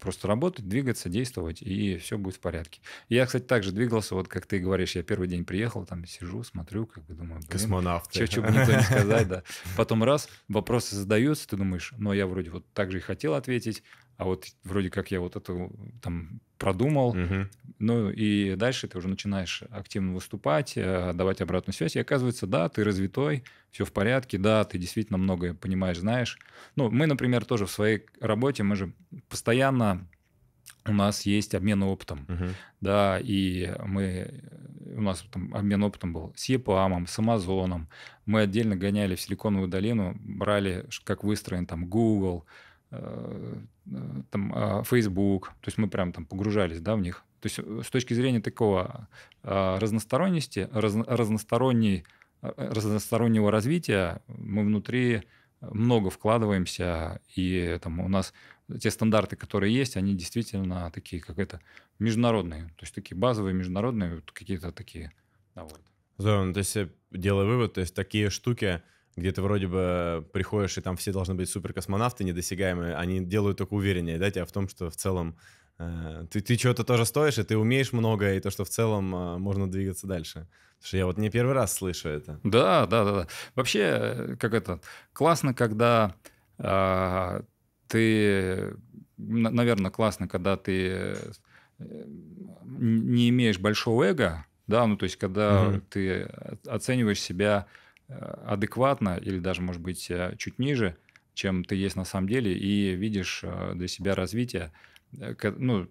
просто работать, двигаться, действовать, и все будет в порядке. Я, кстати, также двигался, вот как ты говоришь, я первый день приехал, там сижу, смотрю, как бы думаю, блин, космонавты. Что, что бы никто не сказать, да. Потом раз, вопросы задаются, ты думаешь, ну, я вроде вот так же и хотел ответить, а вот вроде как я вот это э, там продумал. Угу. Ну и дальше ты уже начинаешь активно выступать, э, давать обратную связь. И оказывается, да, ты развитой, все в порядке, да, ты действительно многое понимаешь, знаешь. Ну, мы, например, тоже в своей работе, мы же постоянно у нас есть обмен опытом, угу. да, и мы у нас там обмен опытом был с ЕПАМом, с Амазоном. Мы отдельно гоняли в Силиконовую долину, брали, как выстроен там Google, Э, э, там, а, Facebook, то есть мы прям там погружались, да, в них. То есть э, с точки зрения такого а, разносторонности, раз, разносторонней, разностороннего развития мы внутри много вкладываемся, и там у нас те стандарты, которые есть, они действительно такие, как это, международные, то есть такие базовые, международные, какие-то такие. Да, вот. Здорово, ну, то есть делаю вывод, то есть такие штуки, где ты вроде бы приходишь, и там все должны быть суперкосмонавты недосягаемые, они делают только увереннее да, тебя в том, что в целом э, ты, ты чего-то тоже стоишь, и ты умеешь много, и то, что в целом э, можно двигаться дальше. Потому что я вот не первый раз слышу это. Да, да, да. да. Вообще, э, как это, классно, когда э, ты, наверное, классно, когда ты э, не имеешь большого эго, да, ну то есть когда угу. ты оцениваешь себя Э, адекватно или даже, может быть, э, чуть ниже, чем ты есть на самом деле, и видишь э, для себя развитие, ну,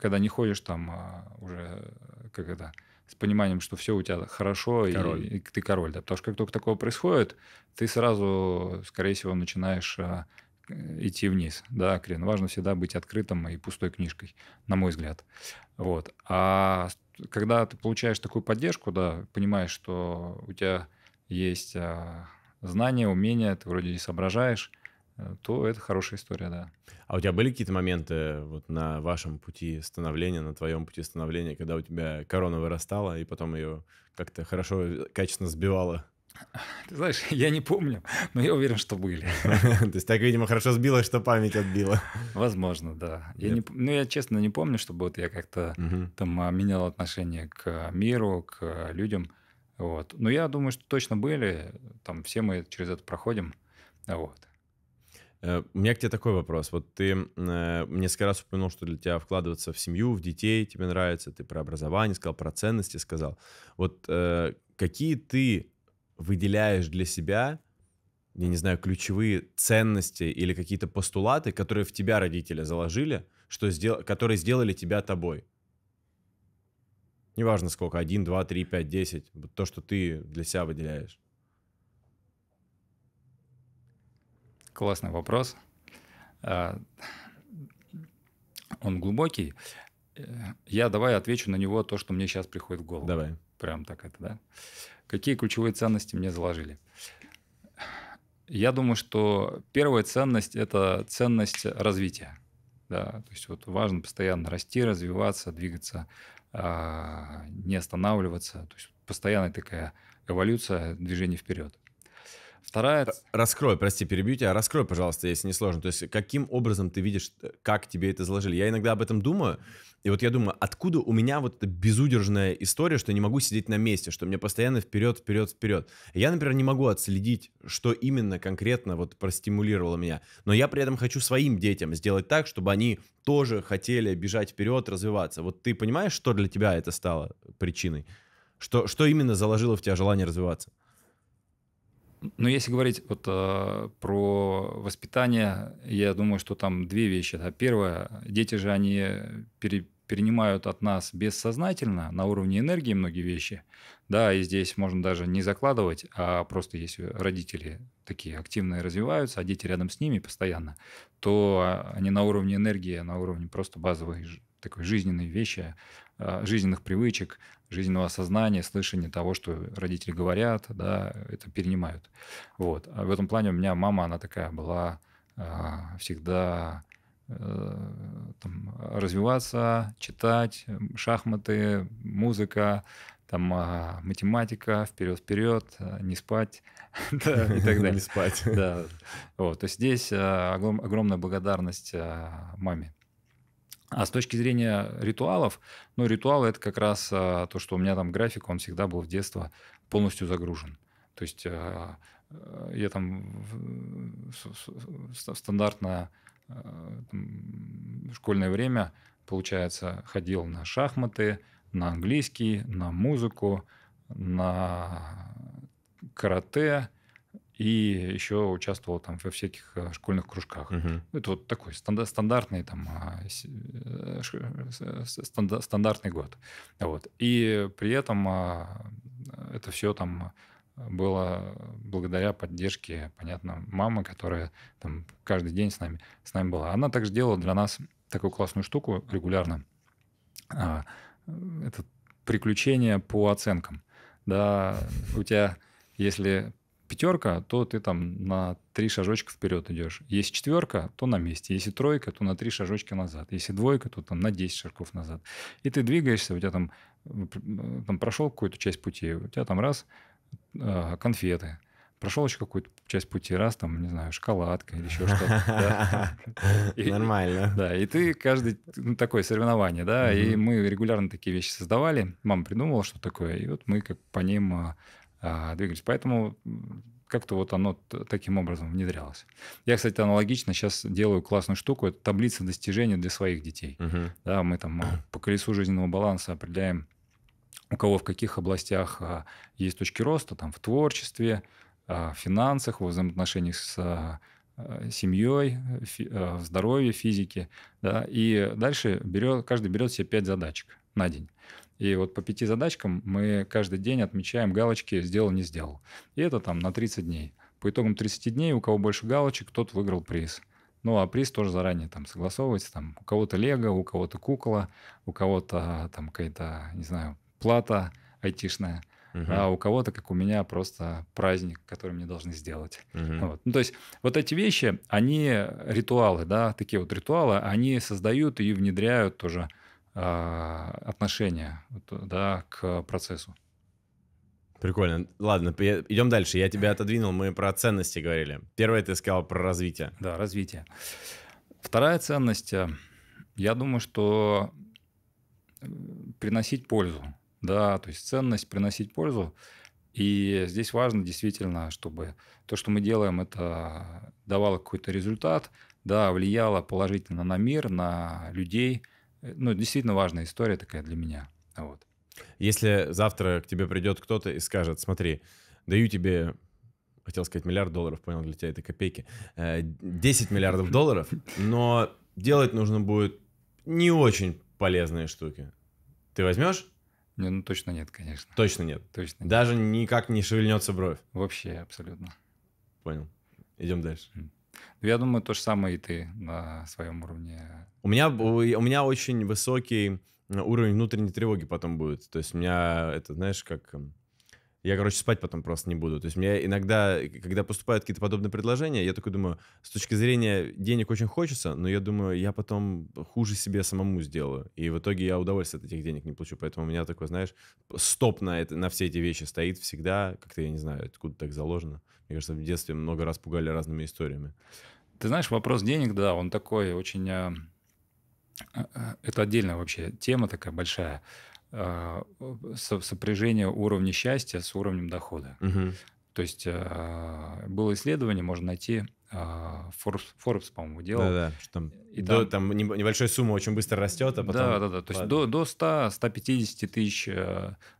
когда не ходишь там а, уже, как это, с пониманием, что все у тебя хорошо, король. И, и ты король, да, потому что как только такое происходит, ты сразу, скорее всего, начинаешь идти вниз, да, крен. Важно всегда быть открытым и пустой книжкой, на мой взгляд. Вот. А когда ты получаешь такую поддержку, да, понимаешь, что у тебя есть а, знания, умения, ты вроде и соображаешь, э, то это хорошая история, да. А у тебя были какие-то моменты вот на вашем пути становления, на твоем пути становления, когда у тебя корона вырастала, и потом ее как-то хорошо, э, качественно сбивала? Ты знаешь, *laughs* я не помню, но я уверен, что были. *laughs* То есть так, видимо, хорошо сбило, что память отбила. Возможно, да. Я не, ну, я честно не помню, чтобы вот я как-то там а, менял отношение к миру, к людям. Вот. Но я думаю, что точно были. Там все мы через это проходим. Вот. Э, у меня к тебе такой вопрос. Вот ты э, несколько раз упомянул, что для тебя вкладываться в семью, в детей тебе нравится. Ты про образование сказал, про ценности сказал. Вот э, какие ты выделяешь для себя, я не знаю, ключевые ценности или какие-то постулаты, которые в тебя родители заложили, что сдел... которые сделали тебя тобой? Неважно сколько, 1, 2, 3, 5, 10. то, что ты для себя выделяешь. Классный вопрос. А, он глубокий. Э, я давай отвечу на него то, что мне сейчас приходит в голову. Давай. Прям так это, да? Какие ключевые ценности мне заложили? Я думаю, что первая ценность – это ценность развития. Да, то есть вот важно постоянно расти, развиваться, двигаться, а, не останавливаться. То есть постоянная такая эволюция, движение вперед. Вторая... Раскрой, прости, перебью тебя. Раскрой, пожалуйста, если не сложно. То есть, каким образом ты видишь, э, как тебе это заложили? Я иногда об этом думаю. И вот я думаю, откуда у меня вот эта безудержная история, что я не могу сидеть на месте, что мне постоянно вперед, вперед, вперед. Я, например, не могу отследить, что именно конкретно вот простимулировало меня. Но я при этом хочу своим детям сделать так, чтобы они тоже хотели бежать вперед, развиваться. Вот ты понимаешь, что для тебя это стало причиной? Что, что именно заложило в тебя желание развиваться? Но ну, если говорить вот, э, про воспитание, я думаю, что там две вещи. Да. Первое, дети же они пере, перенимают от нас бессознательно на уровне энергии многие вещи. Да, и здесь можно даже не закладывать, а просто если родители такие активные развиваются, а дети рядом с ними постоянно, то а, они на уровне энергии, на уровне просто базовой такой жизненной вещи, а, жизненных привычек, жизненного осознания, слышания того, что родители говорят, да, это перенимают. Вот. А в этом плане у меня мама, она такая была а, всегда э, там, развиваться, читать, шахматы, музыка, там а, математика, вперед-вперед, не спать *laughs* и так далее. *laughs* Не спать. Да. Вот, то есть здесь а, огромная благодарность маме. А с точки зрения ритуалов, ну, ритуалы – это как раз а, то, что у меня там график, он всегда был в детство полностью загружен. То есть а, а, я там в, в стандартно а, там, школьное время, получается, ходил на шахматы, на английский, на музыку, на карате, и еще участвовал там во всяких э, школьных кружках. Угу. Это вот такой стандартный там а, э, э, стандартный год. Вот. И при этом а, это все там было благодаря поддержке, понятно, мамы, которая там каждый день с нами, с нами была. Она также делала для нас такую классную штуку регулярно. А, это приключение по оценкам. Да, у тебя, если пятерка, то ты там на три шажочка вперед идешь. Если четверка, то на месте. Если тройка, то на три шажочка назад. Если двойка, то там на 10 шагов назад. И ты двигаешься, у тебя там, э, э, там прошел какую-то часть пути, у тебя там раз э, конфеты, прошел еще какую-то часть пути, раз там, не знаю, шоколадка или еще что-то. *laughs* Нормально. *laughs* Да, и ты каждый ну, такое соревнование, да, и мы регулярно такие вещи создавали. Мама придумывала, что такое, и вот мы как по ним а, а, двигались. Поэтому как-то вот оно таким образом внедрялось. Я, кстати, аналогично сейчас делаю классную штуку. Это таблица достижений для своих детей. Угу. Да, мы там а, по колесу жизненного баланса определяем, у кого в каких областях а, есть точки роста, там в творчестве, в финансах, в взаимоотношениях с семьей, в здоровье, физике. Да? И дальше берет, каждый берет себе пять задачек на день. И вот по пяти задачкам мы каждый день отмечаем галочки «сделал, не сделал». И это там на 30 дней. По итогам 30 дней у кого больше галочек, тот выиграл приз. Ну, а приз тоже заранее там согласовывается. Там, у кого-то лего, у кого-то кукла, у кого-то там какая-то, не знаю, плата айтишная. Uh-huh. А у кого-то, как у меня, просто праздник, который мне должны сделать. Uh-huh. Вот. Ну, то есть вот эти вещи, они э, ритуалы, да, такие вот ритуалы, они создают и внедряют тоже а, отношение да, к процессу. Прикольно. Ладно, идем дальше. Я тебя отодвинул, мы про ценности говорили. Первое ты сказал про развитие. Да, развитие. Вторая ценность, э, я думаю, что э, приносить пользу. Да, то есть ценность приносить пользу. И здесь важно действительно, чтобы то, что мы делаем, это давало какой-то результат, да, влияло положительно на мир, на людей – Э, ну, действительно важная история такая для меня. Вот. Если завтра к тебе придет кто-то и скажет, смотри, даю тебе, хотел сказать миллиард долларов, понял, для тебя это копейки, 10 э, миллиардов долларов, но делать нужно будет не очень полезные штуки. Ты возьмешь? Не, ну точно нет, конечно. Точно нет? Точно нет. Даже никак не шевельнется бровь? Вообще, абсолютно. Понял. Идем дальше. Ну, я думаю, то же самое и ты на своем уровне. У меня, у меня очень высокий уровень внутренней тревоги потом будет. То есть у меня, это знаешь, как... Эм, я, короче, спать потом просто не буду. То есть меня иногда, э, когда поступают какие-то подобные предложения, я такой думаю, с точки зрения денег очень хочется, но я думаю, я потом хуже себе самому сделаю. И в итоге я удовольствие от этих денег не получу. Поэтому у меня такой, знаешь, стоп на, это, на все эти вещи стоит всегда. Как-то я не знаю, откуда так заложено. Я кажется, в детстве много раз пугали разными историями. Ты знаешь, вопрос денег, да, он такой очень... Э, э, э, это отдельная вообще тема такая большая. Сопряжение уровня счастья с уровнем дохода. Угу. То есть было исследование, можно найти Forbes, Forbes по-моему, делал. Да, да. Там, и до, там, там небольшая сумма очень быстро растет, а потом... Да, да, да. То есть до, до 100-150 тысяч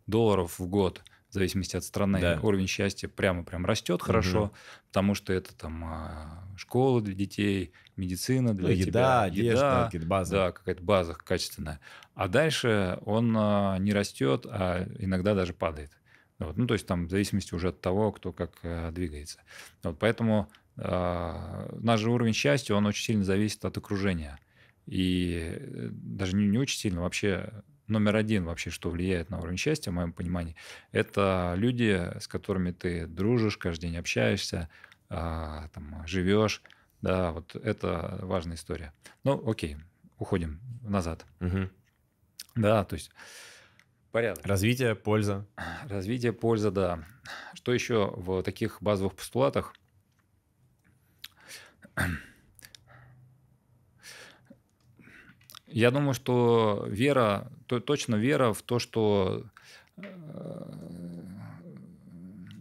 долларов в год – в зависимости от страны, да. уровень счастья прямо прям растет хорошо, угу. потому что это там а, школа для детей, медицина для ну, еда, тебя, одежда, еда, какие-то базы. Да, какая-то база качественная. А дальше он а, не растет, а иногда даже падает. Вот. Ну, то есть там в зависимости уже от того, кто как э, двигается. Вот, поэтому э, наш же уровень счастья, он очень сильно зависит от окружения. И э, даже не, не очень сильно, вообще номер один вообще, что влияет на уровень счастья, в моем понимании, это люди, с которыми ты дружишь, каждый день общаешься, а, там, живешь. Да, вот это важная история. Ну, окей, уходим назад. Угу. Да, то есть порядок. Развитие, польза. Развитие, польза, да. Что еще в таких базовых постулатах? Я думаю, что вера то, точно вера в то, что... Э,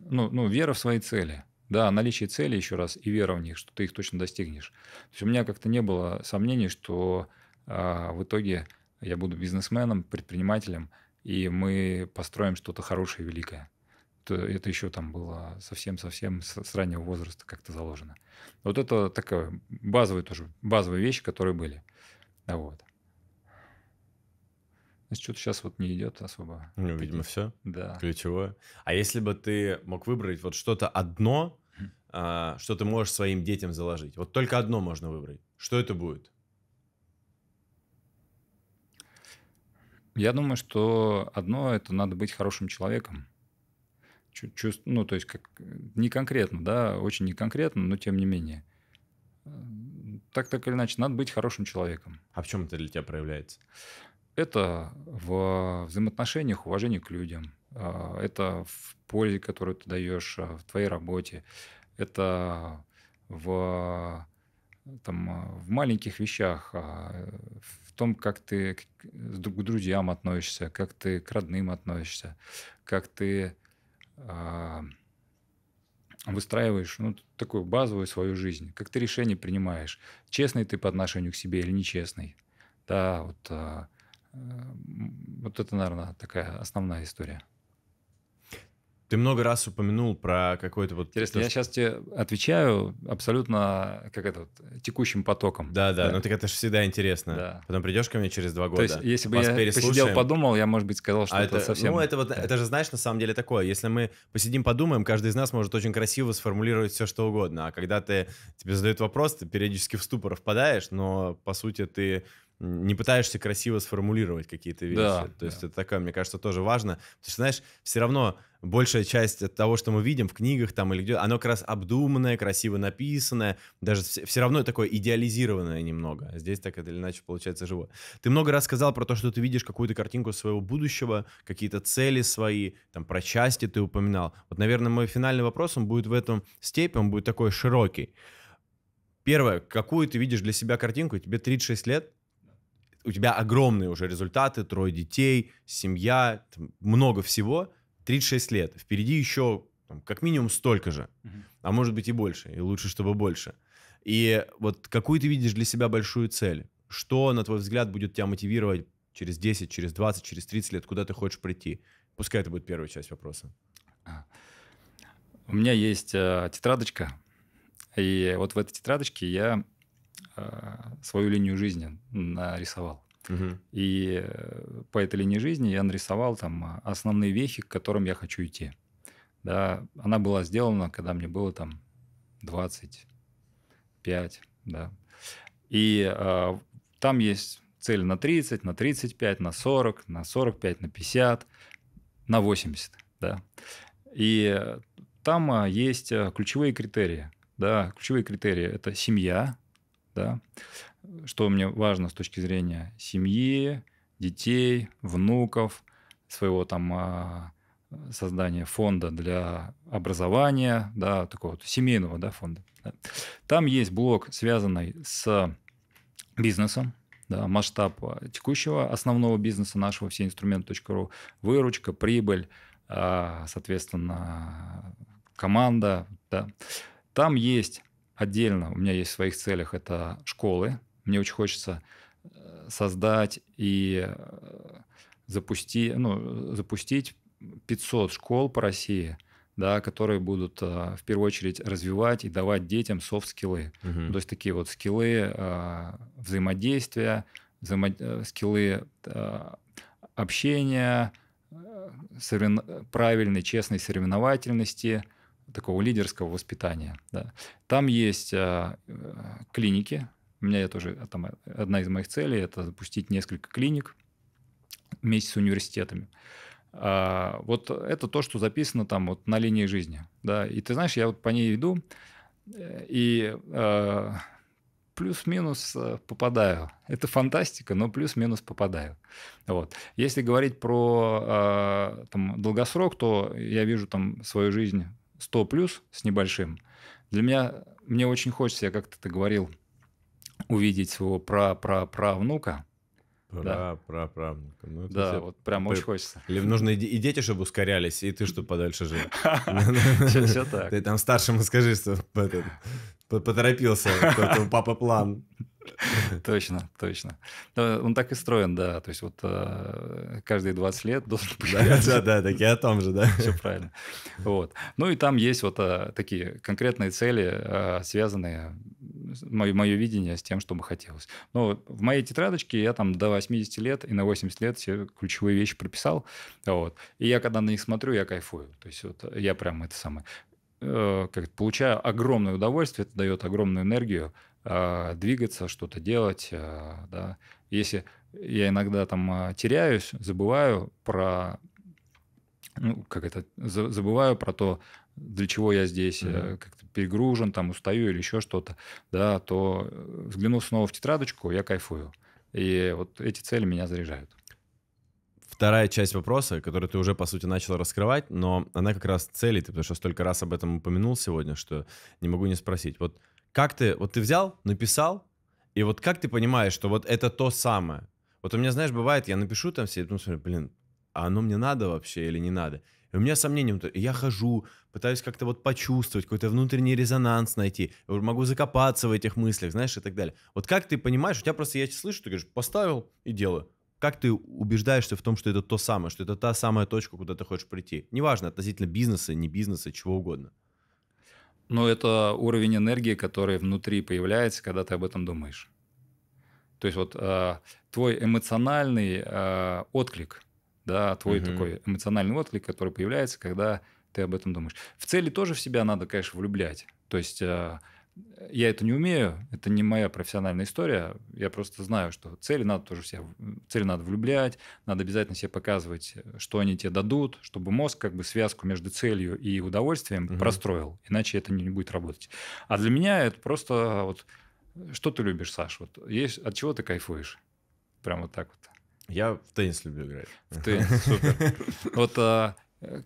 ну, ну, вера в свои цели. Да, наличие цели, еще раз, и вера в них, что ты их точно достигнешь. То есть у меня как-то не было сомнений, что э, в итоге я буду бизнесменом, предпринимателем, и мы построим что-то хорошее и великое. Это, это еще там было совсем-совсем с, с раннего возраста как-то заложено. Вот это такая базовая тоже, базовые вещи, которые были. вот. Значит, что-то сейчас вот не идет особо. Ну, видимо, все. Да. Ключевое. А если бы ты мог выбрать вот что-то одно, а, что ты можешь своим детям заложить? Вот только одно можно выбрать. Что это будет? Я думаю, что одно это надо быть хорошим человеком. Чувств, ну, то есть, как, не конкретно, да, очень не конкретно, но тем не менее. Так, так или иначе, надо быть хорошим человеком. А в чем это для тебя проявляется? Это в взаимоотношениях уважение к людям, а, это в пользе, которую ты даешь а, в твоей работе, это в, там, а, в маленьких вещах, в том, как ты к друзьям относишься, как ты к родным относишься, как ты выстраиваешь ну, такую базовую свою жизнь, как ты решение принимаешь, честный ты по отношению к себе или нечестный. Да, вот Эм, вот это, наверное, такая основная история. Ты много раз упомянул про какой-то вот... Интересно, то, я что... сейчас тебе отвечаю абсолютно как это, вот, текущим потоком. Да, да, да, ну так это же всегда интересно. Да. Потом придешь ко мне через два года. То есть, если бы я посидел, подумал, я, может быть, сказал, что а это, совсем... Ну, это вот, да. это же, знаешь, на самом деле такое. Если мы посидим, подумаем, каждый из нас может очень красиво сформулировать все, что угодно. А когда ты, тебе задают вопрос, ты периодически в ступор впадаешь, но, по сути, ты не пытаешься красиво сформулировать какие-то вещи. Да, То есть это такое, мне кажется, тоже важно. Потому что, знаешь, все равно большая часть от того, что мы видим в книгах там или где, оно как раз обдуманное, красиво написанное, даже все, все равно такое идеализированное немного. А здесь так или иначе получается живо. Ты много раз сказал про то, что ты видишь какую-то картинку своего будущего, какие-то цели свои, там про части ты упоминал. Вот, наверное, мой финальный вопрос, он будет в этом степи, он будет такой широкий. Первое, какую ты видишь для себя картинку, тебе 36 лет, у тебя огромные уже результаты, трое детей, семья, там, много всего, 36 лет, впереди еще там, как минимум столько же, а может быть и больше, и лучше, чтобы больше. И вот какую ты видишь для себя большую цель? Что, на твой взгляд, будет тебя мотивировать через 10, через 20, через 30 лет, куда ты хочешь прийти? Пускай это будет первая часть вопроса. А. У меня есть э, тетрадочка, и вот в этой тетрадочке я Э, свою линию жизни нарисовал. Угу. И э, по этой линии жизни я нарисовал там а, основные вехи, к которым я хочу идти. Да, она была сделана, когда мне было там 25, да. И э, там есть цели на 30, на 35, на 40, на 45, на 50, на 80, да. И э, там а, есть ключевые критерии, да, ключевые критерии – это семья, да, что мне важно с точки зрения семьи, детей, внуков, своего там а, создания фонда для образования, да, такого вот семейного да, фонда. Да. Там есть блок, связанный с бизнесом, да, масштаб а, текущего основного бизнеса нашего, все выручка, прибыль, а, соответственно, команда. Да. Там есть Отдельно у меня есть в своих целях это школы. Мне очень хочется э, создать и э, запусти, ну, запустить 500 школ по России, да, которые будут э, в первую очередь развивать и давать детям софт-скиллы. Угу. То есть такие вот скиллы э, взаимодействия, взаимо... скиллы э, общения, соревн... правильной, честной соревновательности – такого лидерского воспитания. Да. Там есть э, клиники. У меня я тоже там одна из моих целей это запустить несколько клиник вместе с университетами. А, вот это то, что записано там вот на линии жизни, да. И ты знаешь, я вот по ней иду и э, плюс-минус э, попадаю. Это фантастика, но плюс-минус попадаю. Вот. Если говорить про э, там, долгосрок, то я вижу там свою жизнь 100 плюс с небольшим, для меня, мне очень хочется, я как-то ты говорил, увидеть своего пра-пра-правнука. Пра, да. пра, правнука. Ну, да, все... вот прям очень хочется. Или нужно и, и дети, чтобы ускорялись, и ты, чтобы подальше жил. *laughs* Все так. Ты там старшему скажи, что поторопился, *laughs* папа план. *laughs* Точно, точно. Он так и строен, да. То есть вот э, каждые 20 лет должен *laughs* появляться. Да, да, так я о том же, да. Все правильно. Вот. Ну и там есть вот э, такие конкретные цели, э, связанные мое, мое видение с тем, что бы хотелось. Но в моей тетрадочке я там до 80 лет и на 80 лет все ключевые вещи прописал. Вот. И я когда на них смотрю, я кайфую. То есть вот я прям это самое как получаю огромное удовольствие, это дает огромную энергию, а, двигаться, что-то делать. А, да. Если я иногда там а, теряюсь, забываю про ну, как это, забываю про то, для чего я здесь mm-hmm. как-то перегружен, там устаю или еще что-то, да, то э, взглянув снова в тетрадочку, я кайфую. И вот эти цели меня заряжают. Вторая часть вопроса, которую ты уже, по сути, начал раскрывать, но она как раз цели, потому что столько раз об этом упомянул сегодня, что не могу не спросить. Вот как ты, вот ты взял, написал, и вот как ты понимаешь, что вот это то самое? Вот у меня, знаешь, бывает, я напишу там все, и потом смотрю, блин, а оно мне надо вообще или не надо? И у меня сомнения, я хожу, пытаюсь как-то вот почувствовать, какой-то внутренний резонанс найти, могу закопаться в этих мыслях, знаешь, и так далее. Вот как ты понимаешь, у тебя просто, я слышу, ты говоришь, поставил и делаю. Как ты убеждаешься в том, что это то самое, что это та самая точка, куда ты хочешь прийти? Неважно, относительно бизнеса, не бизнеса, чего угодно. Но это уровень энергии, который внутри появляется, когда ты об этом думаешь. То есть вот э, твой эмоциональный э, отклик, да, твой угу. такой эмоциональный отклик, который появляется, когда ты об этом думаешь. В цели тоже в себя надо, конечно, влюблять. То есть э, я это не умею, это не моя профессиональная история. Я просто знаю, что цели надо тоже все, цели надо влюблять, надо обязательно себе показывать, что они тебе дадут, чтобы мозг как бы связку между целью и удовольствием угу. простроил, иначе это не будет работать. А для меня это просто вот что ты любишь, Саш? Вот есть от чего ты кайфуешь? Прям вот так вот. Я в теннис люблю играть. В теннис, супер. Вот а,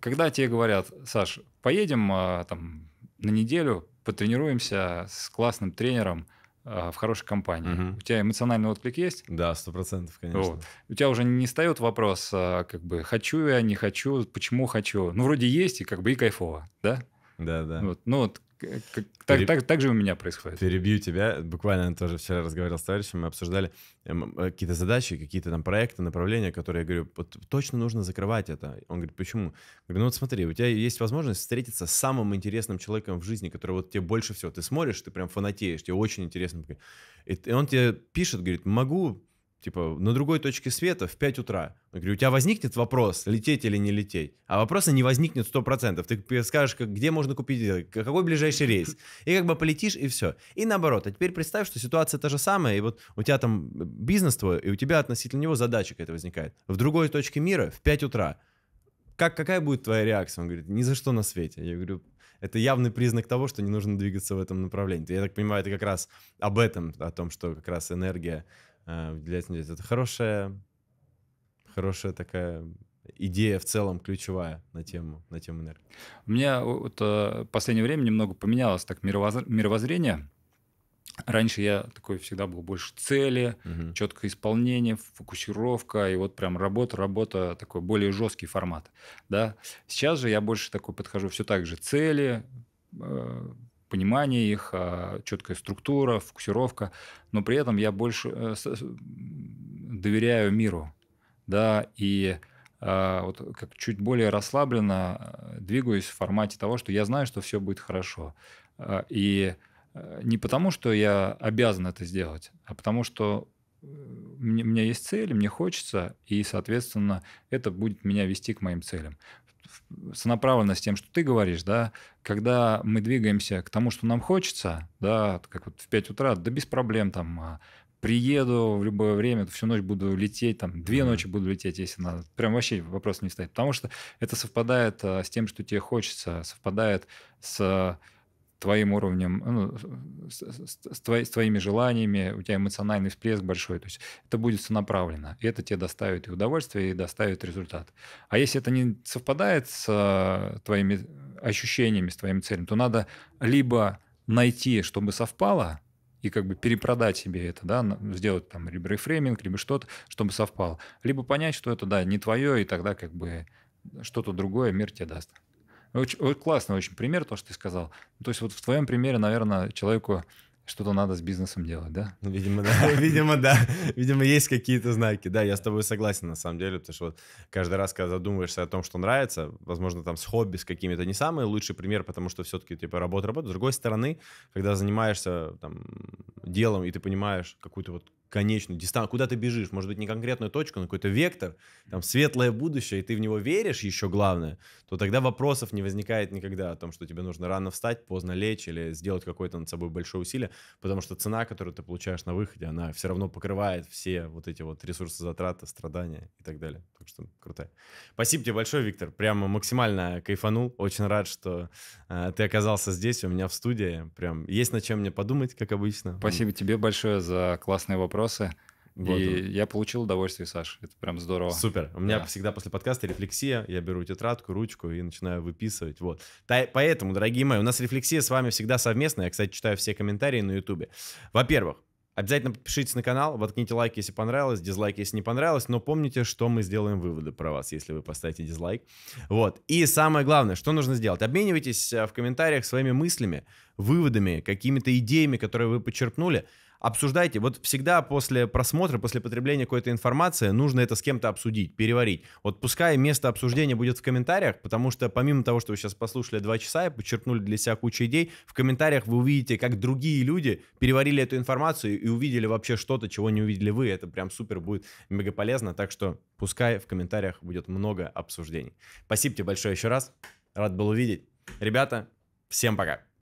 когда тебе говорят, Саш, поедем а, там на неделю потренируемся с классным тренером, а, в хорошей компании. Угу. У тебя эмоциональный отклик есть? Да, сто процентов, конечно. Вот. У тебя уже не встает вопрос, а, как бы, хочу я, не хочу, почему хочу. Ну, вроде есть, и как бы и кайфово, да? Да, да. Вот. Ну, вот как, так, Переб... так, так же у меня происходит. Перебью тебя. Буквально тоже вчера разговаривал с товарищем, мы обсуждали эм, э, какие-то задачи, какие-то там проекты, направления, которые я говорю, вот точно нужно закрывать это. Он говорит, почему? Я говорю, ну вот смотри, у тебя есть возможность встретиться с самым интересным человеком в жизни, который вот тебе больше всего. Ты смотришь, ты прям фанатеешь, тебе очень интересно. И он тебе пишет, говорит, могу типа, на другой точке света в 5 утра. Я говорю, у тебя возникнет вопрос, лететь или не лететь? А вопроса не возникнет 100%. Ты скажешь, как, где можно купить, э, какой ближайший рейс? *laughs* И как бы полетишь, и все. И наоборот. А теперь представь, что ситуация та же самая, и вот у тебя там э, бизнес твой, и у тебя относительно него задача какая-то возникает. В другой точке мира в 5 утра. Как, какая будет твоя реакция? Он говорит, ни за что на свете. Я говорю, это явный признак того, что не нужно двигаться в этом направлении. Я так понимаю, это как раз об этом, о том, что как раз энергия уделять э, внимание. Это хорошая, хорошая такая идея в целом ключевая на тему, на тему энергии. У меня вот, э, в последнее время немного поменялось так мировоззрение. Раньше я такой всегда был больше цели, угу. четкое исполнение, фокусировка и вот прям работа, работа такой более жесткий формат, да. Сейчас же я больше такой подхожу все так же цели, э, понимание их, а, четкая структура, фокусировка, но при этом я больше э, доверяю миру, да, и а, вот как чуть более расслабленно э, двигаюсь в формате того, что я знаю, что все будет хорошо. А, и э, не потому, что я обязан это сделать, а потому что мне, у меня есть цель, мне хочется, и, соответственно, это будет меня вести к моим целям сонаправленно с тем, что ты говоришь, да, когда мы двигаемся к тому, что нам хочется, да, как вот в 5 утра, да без проблем там а, приеду в любое время, всю ночь буду лететь, там, две mm-hmm. ночи буду лететь, если надо. Прям вообще вопрос не стоит. Потому что это совпадает а, с тем, что тебе хочется, совпадает с твоим уровнем, э, ну, с, с, с, твои, с твоими желаниями, у тебя эмоциональный всплеск большой. То есть это будет направлено. И это тебе доставит и удовольствие, и доставит результат. А если это не совпадает с э, твоими ощущениями, с твоими целями, то надо либо найти, чтобы совпало, и как бы перепродать себе это, да, сделать там либо рефрейминг, либо что-то, чтобы совпало. Либо понять, что это, да, не твое, и тогда как бы что-то другое мир тебе даст. Очень, классный очень пример, то, что ты сказал. То есть вот в твоем примере, наверное, человеку что-то надо с бизнесом делать, да? Ну, видимо, да. *laughs* Видимо, да. Видимо, есть какие-то знаки. Да, я с тобой согласен, на самом деле, потому что вот каждый раз, когда задумываешься о том, что нравится, возможно, там с хобби, с какими-то не самый лучший пример, потому что все-таки, типа, работа, работа. С другой стороны, когда занимаешься там делом, и ты понимаешь какую-то вот конечную дистанцию, куда ты бежишь, может быть, не конкретную точку, но какой-то вектор, там, светлое будущее, и ты в него веришь, еще главное, то тогда вопросов не возникает никогда о том, что тебе нужно рано встать, поздно лечь или сделать какое-то над собой большое усилие, потому что цена, которую ты получаешь на выходе, она все равно покрывает все вот эти вот ресурсозатраты, страдания и так далее. Так что круто. Спасибо тебе большое, Виктор. Прямо максимально кайфанул. Очень рад, что э, ты оказался здесь у меня в студии. Прям есть над чем мне подумать, как обычно. Спасибо тебе большое за классные вопросы. Вот и он. я получил удовольствие, Саш. Это прям здорово. Супер. У меня да. всегда после подкаста рефлексия. Я беру тетрадку, ручку и начинаю выписывать. Вот. Та- поэтому, дорогие мои, у нас рефлексия с вами всегда совместная. Я, кстати, читаю все комментарии на Ютубе. Во-первых, Обязательно подпишитесь на канал, воткните лайк, если понравилось, дизлайк, если не понравилось, но помните, что мы сделаем выводы про вас, если вы поставите дизлайк. Вот. И самое главное, что нужно сделать? Обменивайтесь э, в комментариях своими мыслями, выводами, какими-то идеями, которые вы почерпнули обсуждайте. Вот всегда после просмотра, после потребления какой-то информации нужно это с кем-то обсудить, переварить. Вот пускай место обсуждения будет в комментариях, потому что помимо того, что вы сейчас послушали два часа и подчеркнули для себя кучу идей, в комментариях вы увидите, как другие люди переварили эту информацию и увидели вообще что-то, чего не увидели вы. Это прям супер будет мега полезно. Так что пускай в комментариях будет много обсуждений. Спасибо тебе большое еще раз. Рад был увидеть. Ребята, всем пока.